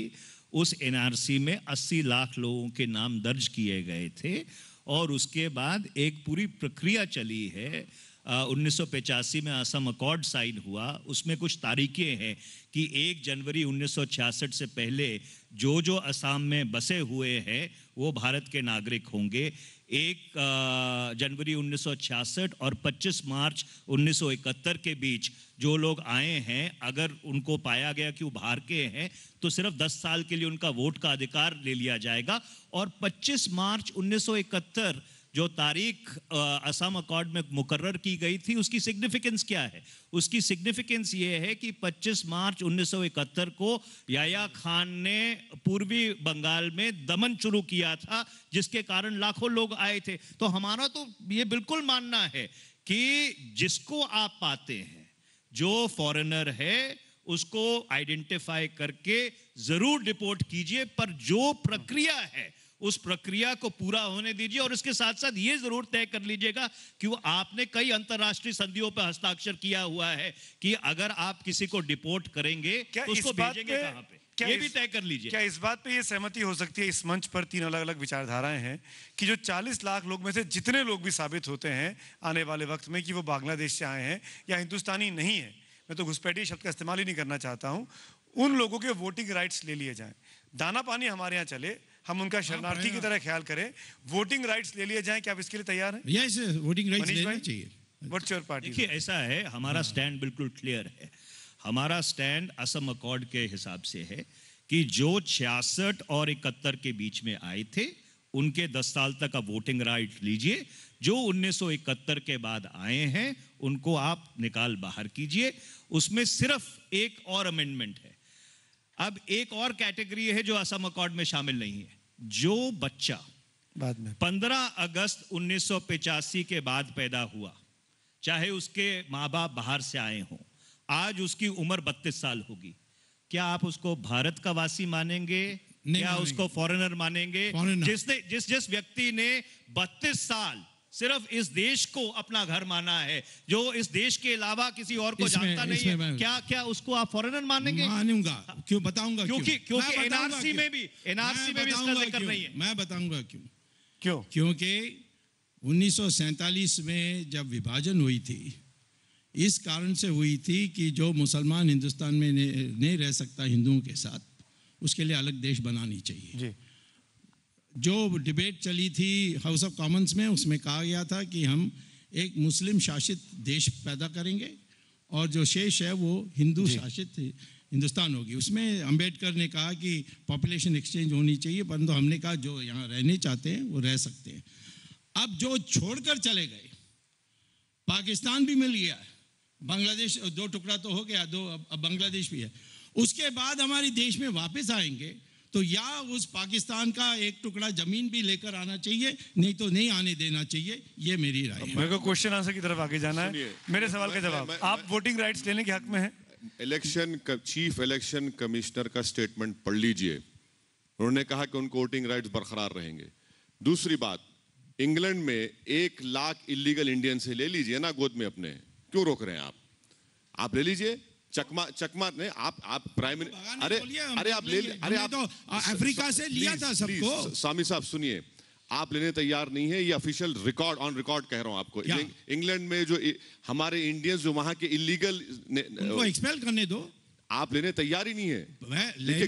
उस एनआरसी में 80 लाख लोगों के नाम दर्ज किए गए थे और उसके बाद एक पूरी प्रक्रिया चली है उन्नीस में आसम अकॉर्ड साइन हुआ उसमें कुछ तारीखें हैं कि 1 जनवरी 1966 से पहले जो जो असम में बसे हुए हैं वो भारत के नागरिक होंगे एक जनवरी 1966 और 25 मार्च 1971 के बीच जो लोग आए हैं अगर उनको पाया गया कि वो बाहर के हैं तो सिर्फ 10 साल के लिए उनका वोट का अधिकार ले लिया जाएगा और 25 मार्च 1971 जो तारीख असम अकॉर्ड में मुकर्र की गई थी उसकी सिग्निफिकेंस क्या है उसकी सिग्निफिकेंस ये है कि 25 मार्च 1971 को याया खान ने पूर्वी बंगाल में दमन शुरू किया था जिसके कारण लाखों लोग आए थे तो हमारा तो ये बिल्कुल मानना है कि जिसको आप पाते हैं जो फॉरेनर है उसको आइडेंटिफाई करके जरूर रिपोर्ट कीजिए पर जो प्रक्रिया है उस प्रक्रिया को पूरा होने दीजिए और इसके साथ साथ ये जरूर तय कर लीजिएगा कि वो आपने कई अंतर्राष्ट्रीय संधियों पर हस्ताक्षर किया हुआ है कि अगर आप किसी को डिपोर्ट करेंगे तो उसको भेजेंगे कहाँ पे क्या ये इस, भी तय कर लीजिए क्या इस बात पे ये सहमति हो सकती है इस मंच पर तीन अलग अलग विचारधाराएं हैं कि जो 40 लाख लोग में से जितने लोग भी साबित होते हैं आने वाले वक्त में कि वो बांग्लादेश से आए हैं या हिंदुस्तानी नहीं है मैं तो घुसपैठी शब्द का इस्तेमाल ही नहीं करना चाहता हूँ उन लोगों के वोटिंग राइट्स ले लिए जाए दाना पानी हमारे यहाँ चले हम उनका हाँ, शरणार्थी की तरह ख्याल करें वोटिंग राइट्स ले लिए जाए क्या आप इसके लिए तैयार हैं यस वोटिंग राइट्स लेना चाहिए व्हाट्स योर पार्टी देखिए ऐसा है हमारा स्टैंड हाँ। बिल्कुल क्लियर है हमारा स्टैंड असम अकॉर्ड के हिसाब से है कि जो छियासठ और इकहत्तर के बीच में आए थे उनके दस साल तक आप वोटिंग राइट लीजिए जो 1971 के बाद आए हैं उनको आप निकाल बाहर कीजिए उसमें सिर्फ एक और अमेंडमेंट है अब एक और कैटेगरी है जो असम अकॉर्ड में शामिल नहीं है जो बच्चा बाद में 15 अगस्त उन्नीस के बाद पैदा हुआ चाहे उसके माँ बाप बाहर से आए हों आज उसकी उम्र बत्तीस साल होगी क्या आप उसको भारत का वासी मानेंगे क्या उसको फॉरेनर मानेंगे जिसने जिस जिस व्यक्ति ने बत्तीस साल सिर्फ इस देश को अपना घर माना है जो इस देश के अलावा किसी और को जानता नहीं है क्या क्या उसको आप फॉरेनर मानेंगे मानूंगा क्यों बताऊंगा क्योंकि क्योंकि एनआरसी में भी एनआरसी में भी इसका जिक्र नहीं है मैं बताऊंगा क्यों क्यों क्योंकि उन्नीस में जब विभाजन हुई थी इस कारण से हुई थी कि जो मुसलमान हिंदुस्तान में नहीं रह सकता हिंदुओं के साथ उसके लिए अलग देश बनानी चाहिए जी। जो डिबेट चली थी हाउस ऑफ कॉमन्स में उसमें कहा गया था कि हम एक मुस्लिम शासित देश पैदा करेंगे और जो शेष है वो हिंदू शासित हिंदुस्तान होगी उसमें अंबेडकर ने कहा कि पॉपुलेशन एक्सचेंज होनी चाहिए परंतु हमने कहा जो यहाँ रहने चाहते हैं वो रह सकते हैं अब जो छोड़कर चले गए पाकिस्तान भी मिल गया बांग्लादेश दो टुकड़ा तो हो गया दो अब बांग्लादेश भी है उसके बाद हमारे देश में वापस आएंगे तो या उस पाकिस्तान का एक टुकड़ा जमीन भी लेकर आना चाहिए नहीं तो नहीं आने देना चाहिए ये मेरी राय मेरे को क्वेश्चन आंसर की तरफ आगे जाना है मेरे सवाल का जवाब आप वोटिंग राइट्स लेने के हक में है इलेक्शन चीफ इलेक्शन कमिश्नर का स्टेटमेंट पढ़ लीजिए उन्होंने कहा कि उनको वोटिंग राइट बरकरार रहेंगे दूसरी बात इंग्लैंड में एक लाख इलीगल इंडियन से ले लीजिए ना गोद में अपने क्यों रोक रहे हैं आप आप ले लीजिए चकमा चकमा ने आप आप प्राइम मिनिस्टर अरे अरे आप ले अरे तो आप तो अफ्रीका से लिया था सबको स्वामी साहब सुनिए आप लेने तैयार नहीं है ये ऑफिशियल रिकॉर्ड ऑन रिकॉर्ड कह रहा हूं आपको इंग्लैंड में जो हमारे इंडियंस जो वहां के इलीगल एक्सपेल करने दो आप लेने तैयार ही नहीं है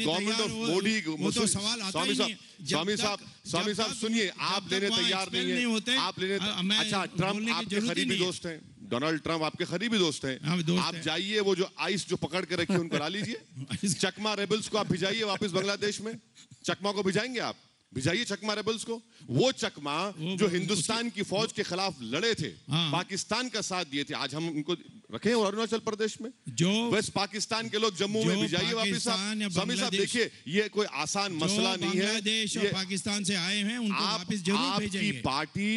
गवर्नमेंट ऑफ मोदी स्वामी साहब स्वामी साहब स्वामी साहब सुनिए आप लेने तैयार नहीं है आप लेने अच्छा ट्रम्प आपके करीबी दोस्त हैं डोनाल्ड ट्रंप आपके खरीबी दोस्त हैं हाँ, आप जाइए वो जो आइस जो पकड़ के रखी उनको ला लीजिए चकमा रेबल्स को आप भिजाइए वापस बांग्लादेश में चकमा को भिजाएंगे आप भिजाइए चकमा रेबल्स को वो चकमा वो जो हिंदुस्तान की फौज के खिलाफ लड़े थे हाँ। पाकिस्तान का साथ दिए थे आज हम उनको रखे और अरुणाचल प्रदेश में जो वेस्ट पाकिस्तान के लोग जम्मू में भिजाइए वापिस स्वामी साहब देखिए ये कोई आसान मसला नहीं है पाकिस्तान से आए हैं उनको वापस जरूर आपकी पार्टी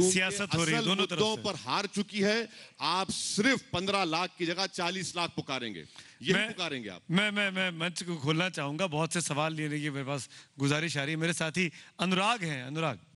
सियासत हो रही है दोनों तरफ पर हार चुकी है आप सिर्फ पंद्रह लाख की जगह चालीस लाख पुकारेंगे ये मैं, पुकारेंगे आप मैं मैं मैं मंच को खोलना चाहूंगा बहुत से सवाल लेने की मेरे पास गुजारिश आ रही है मेरे साथी अनुराग हैं अनुराग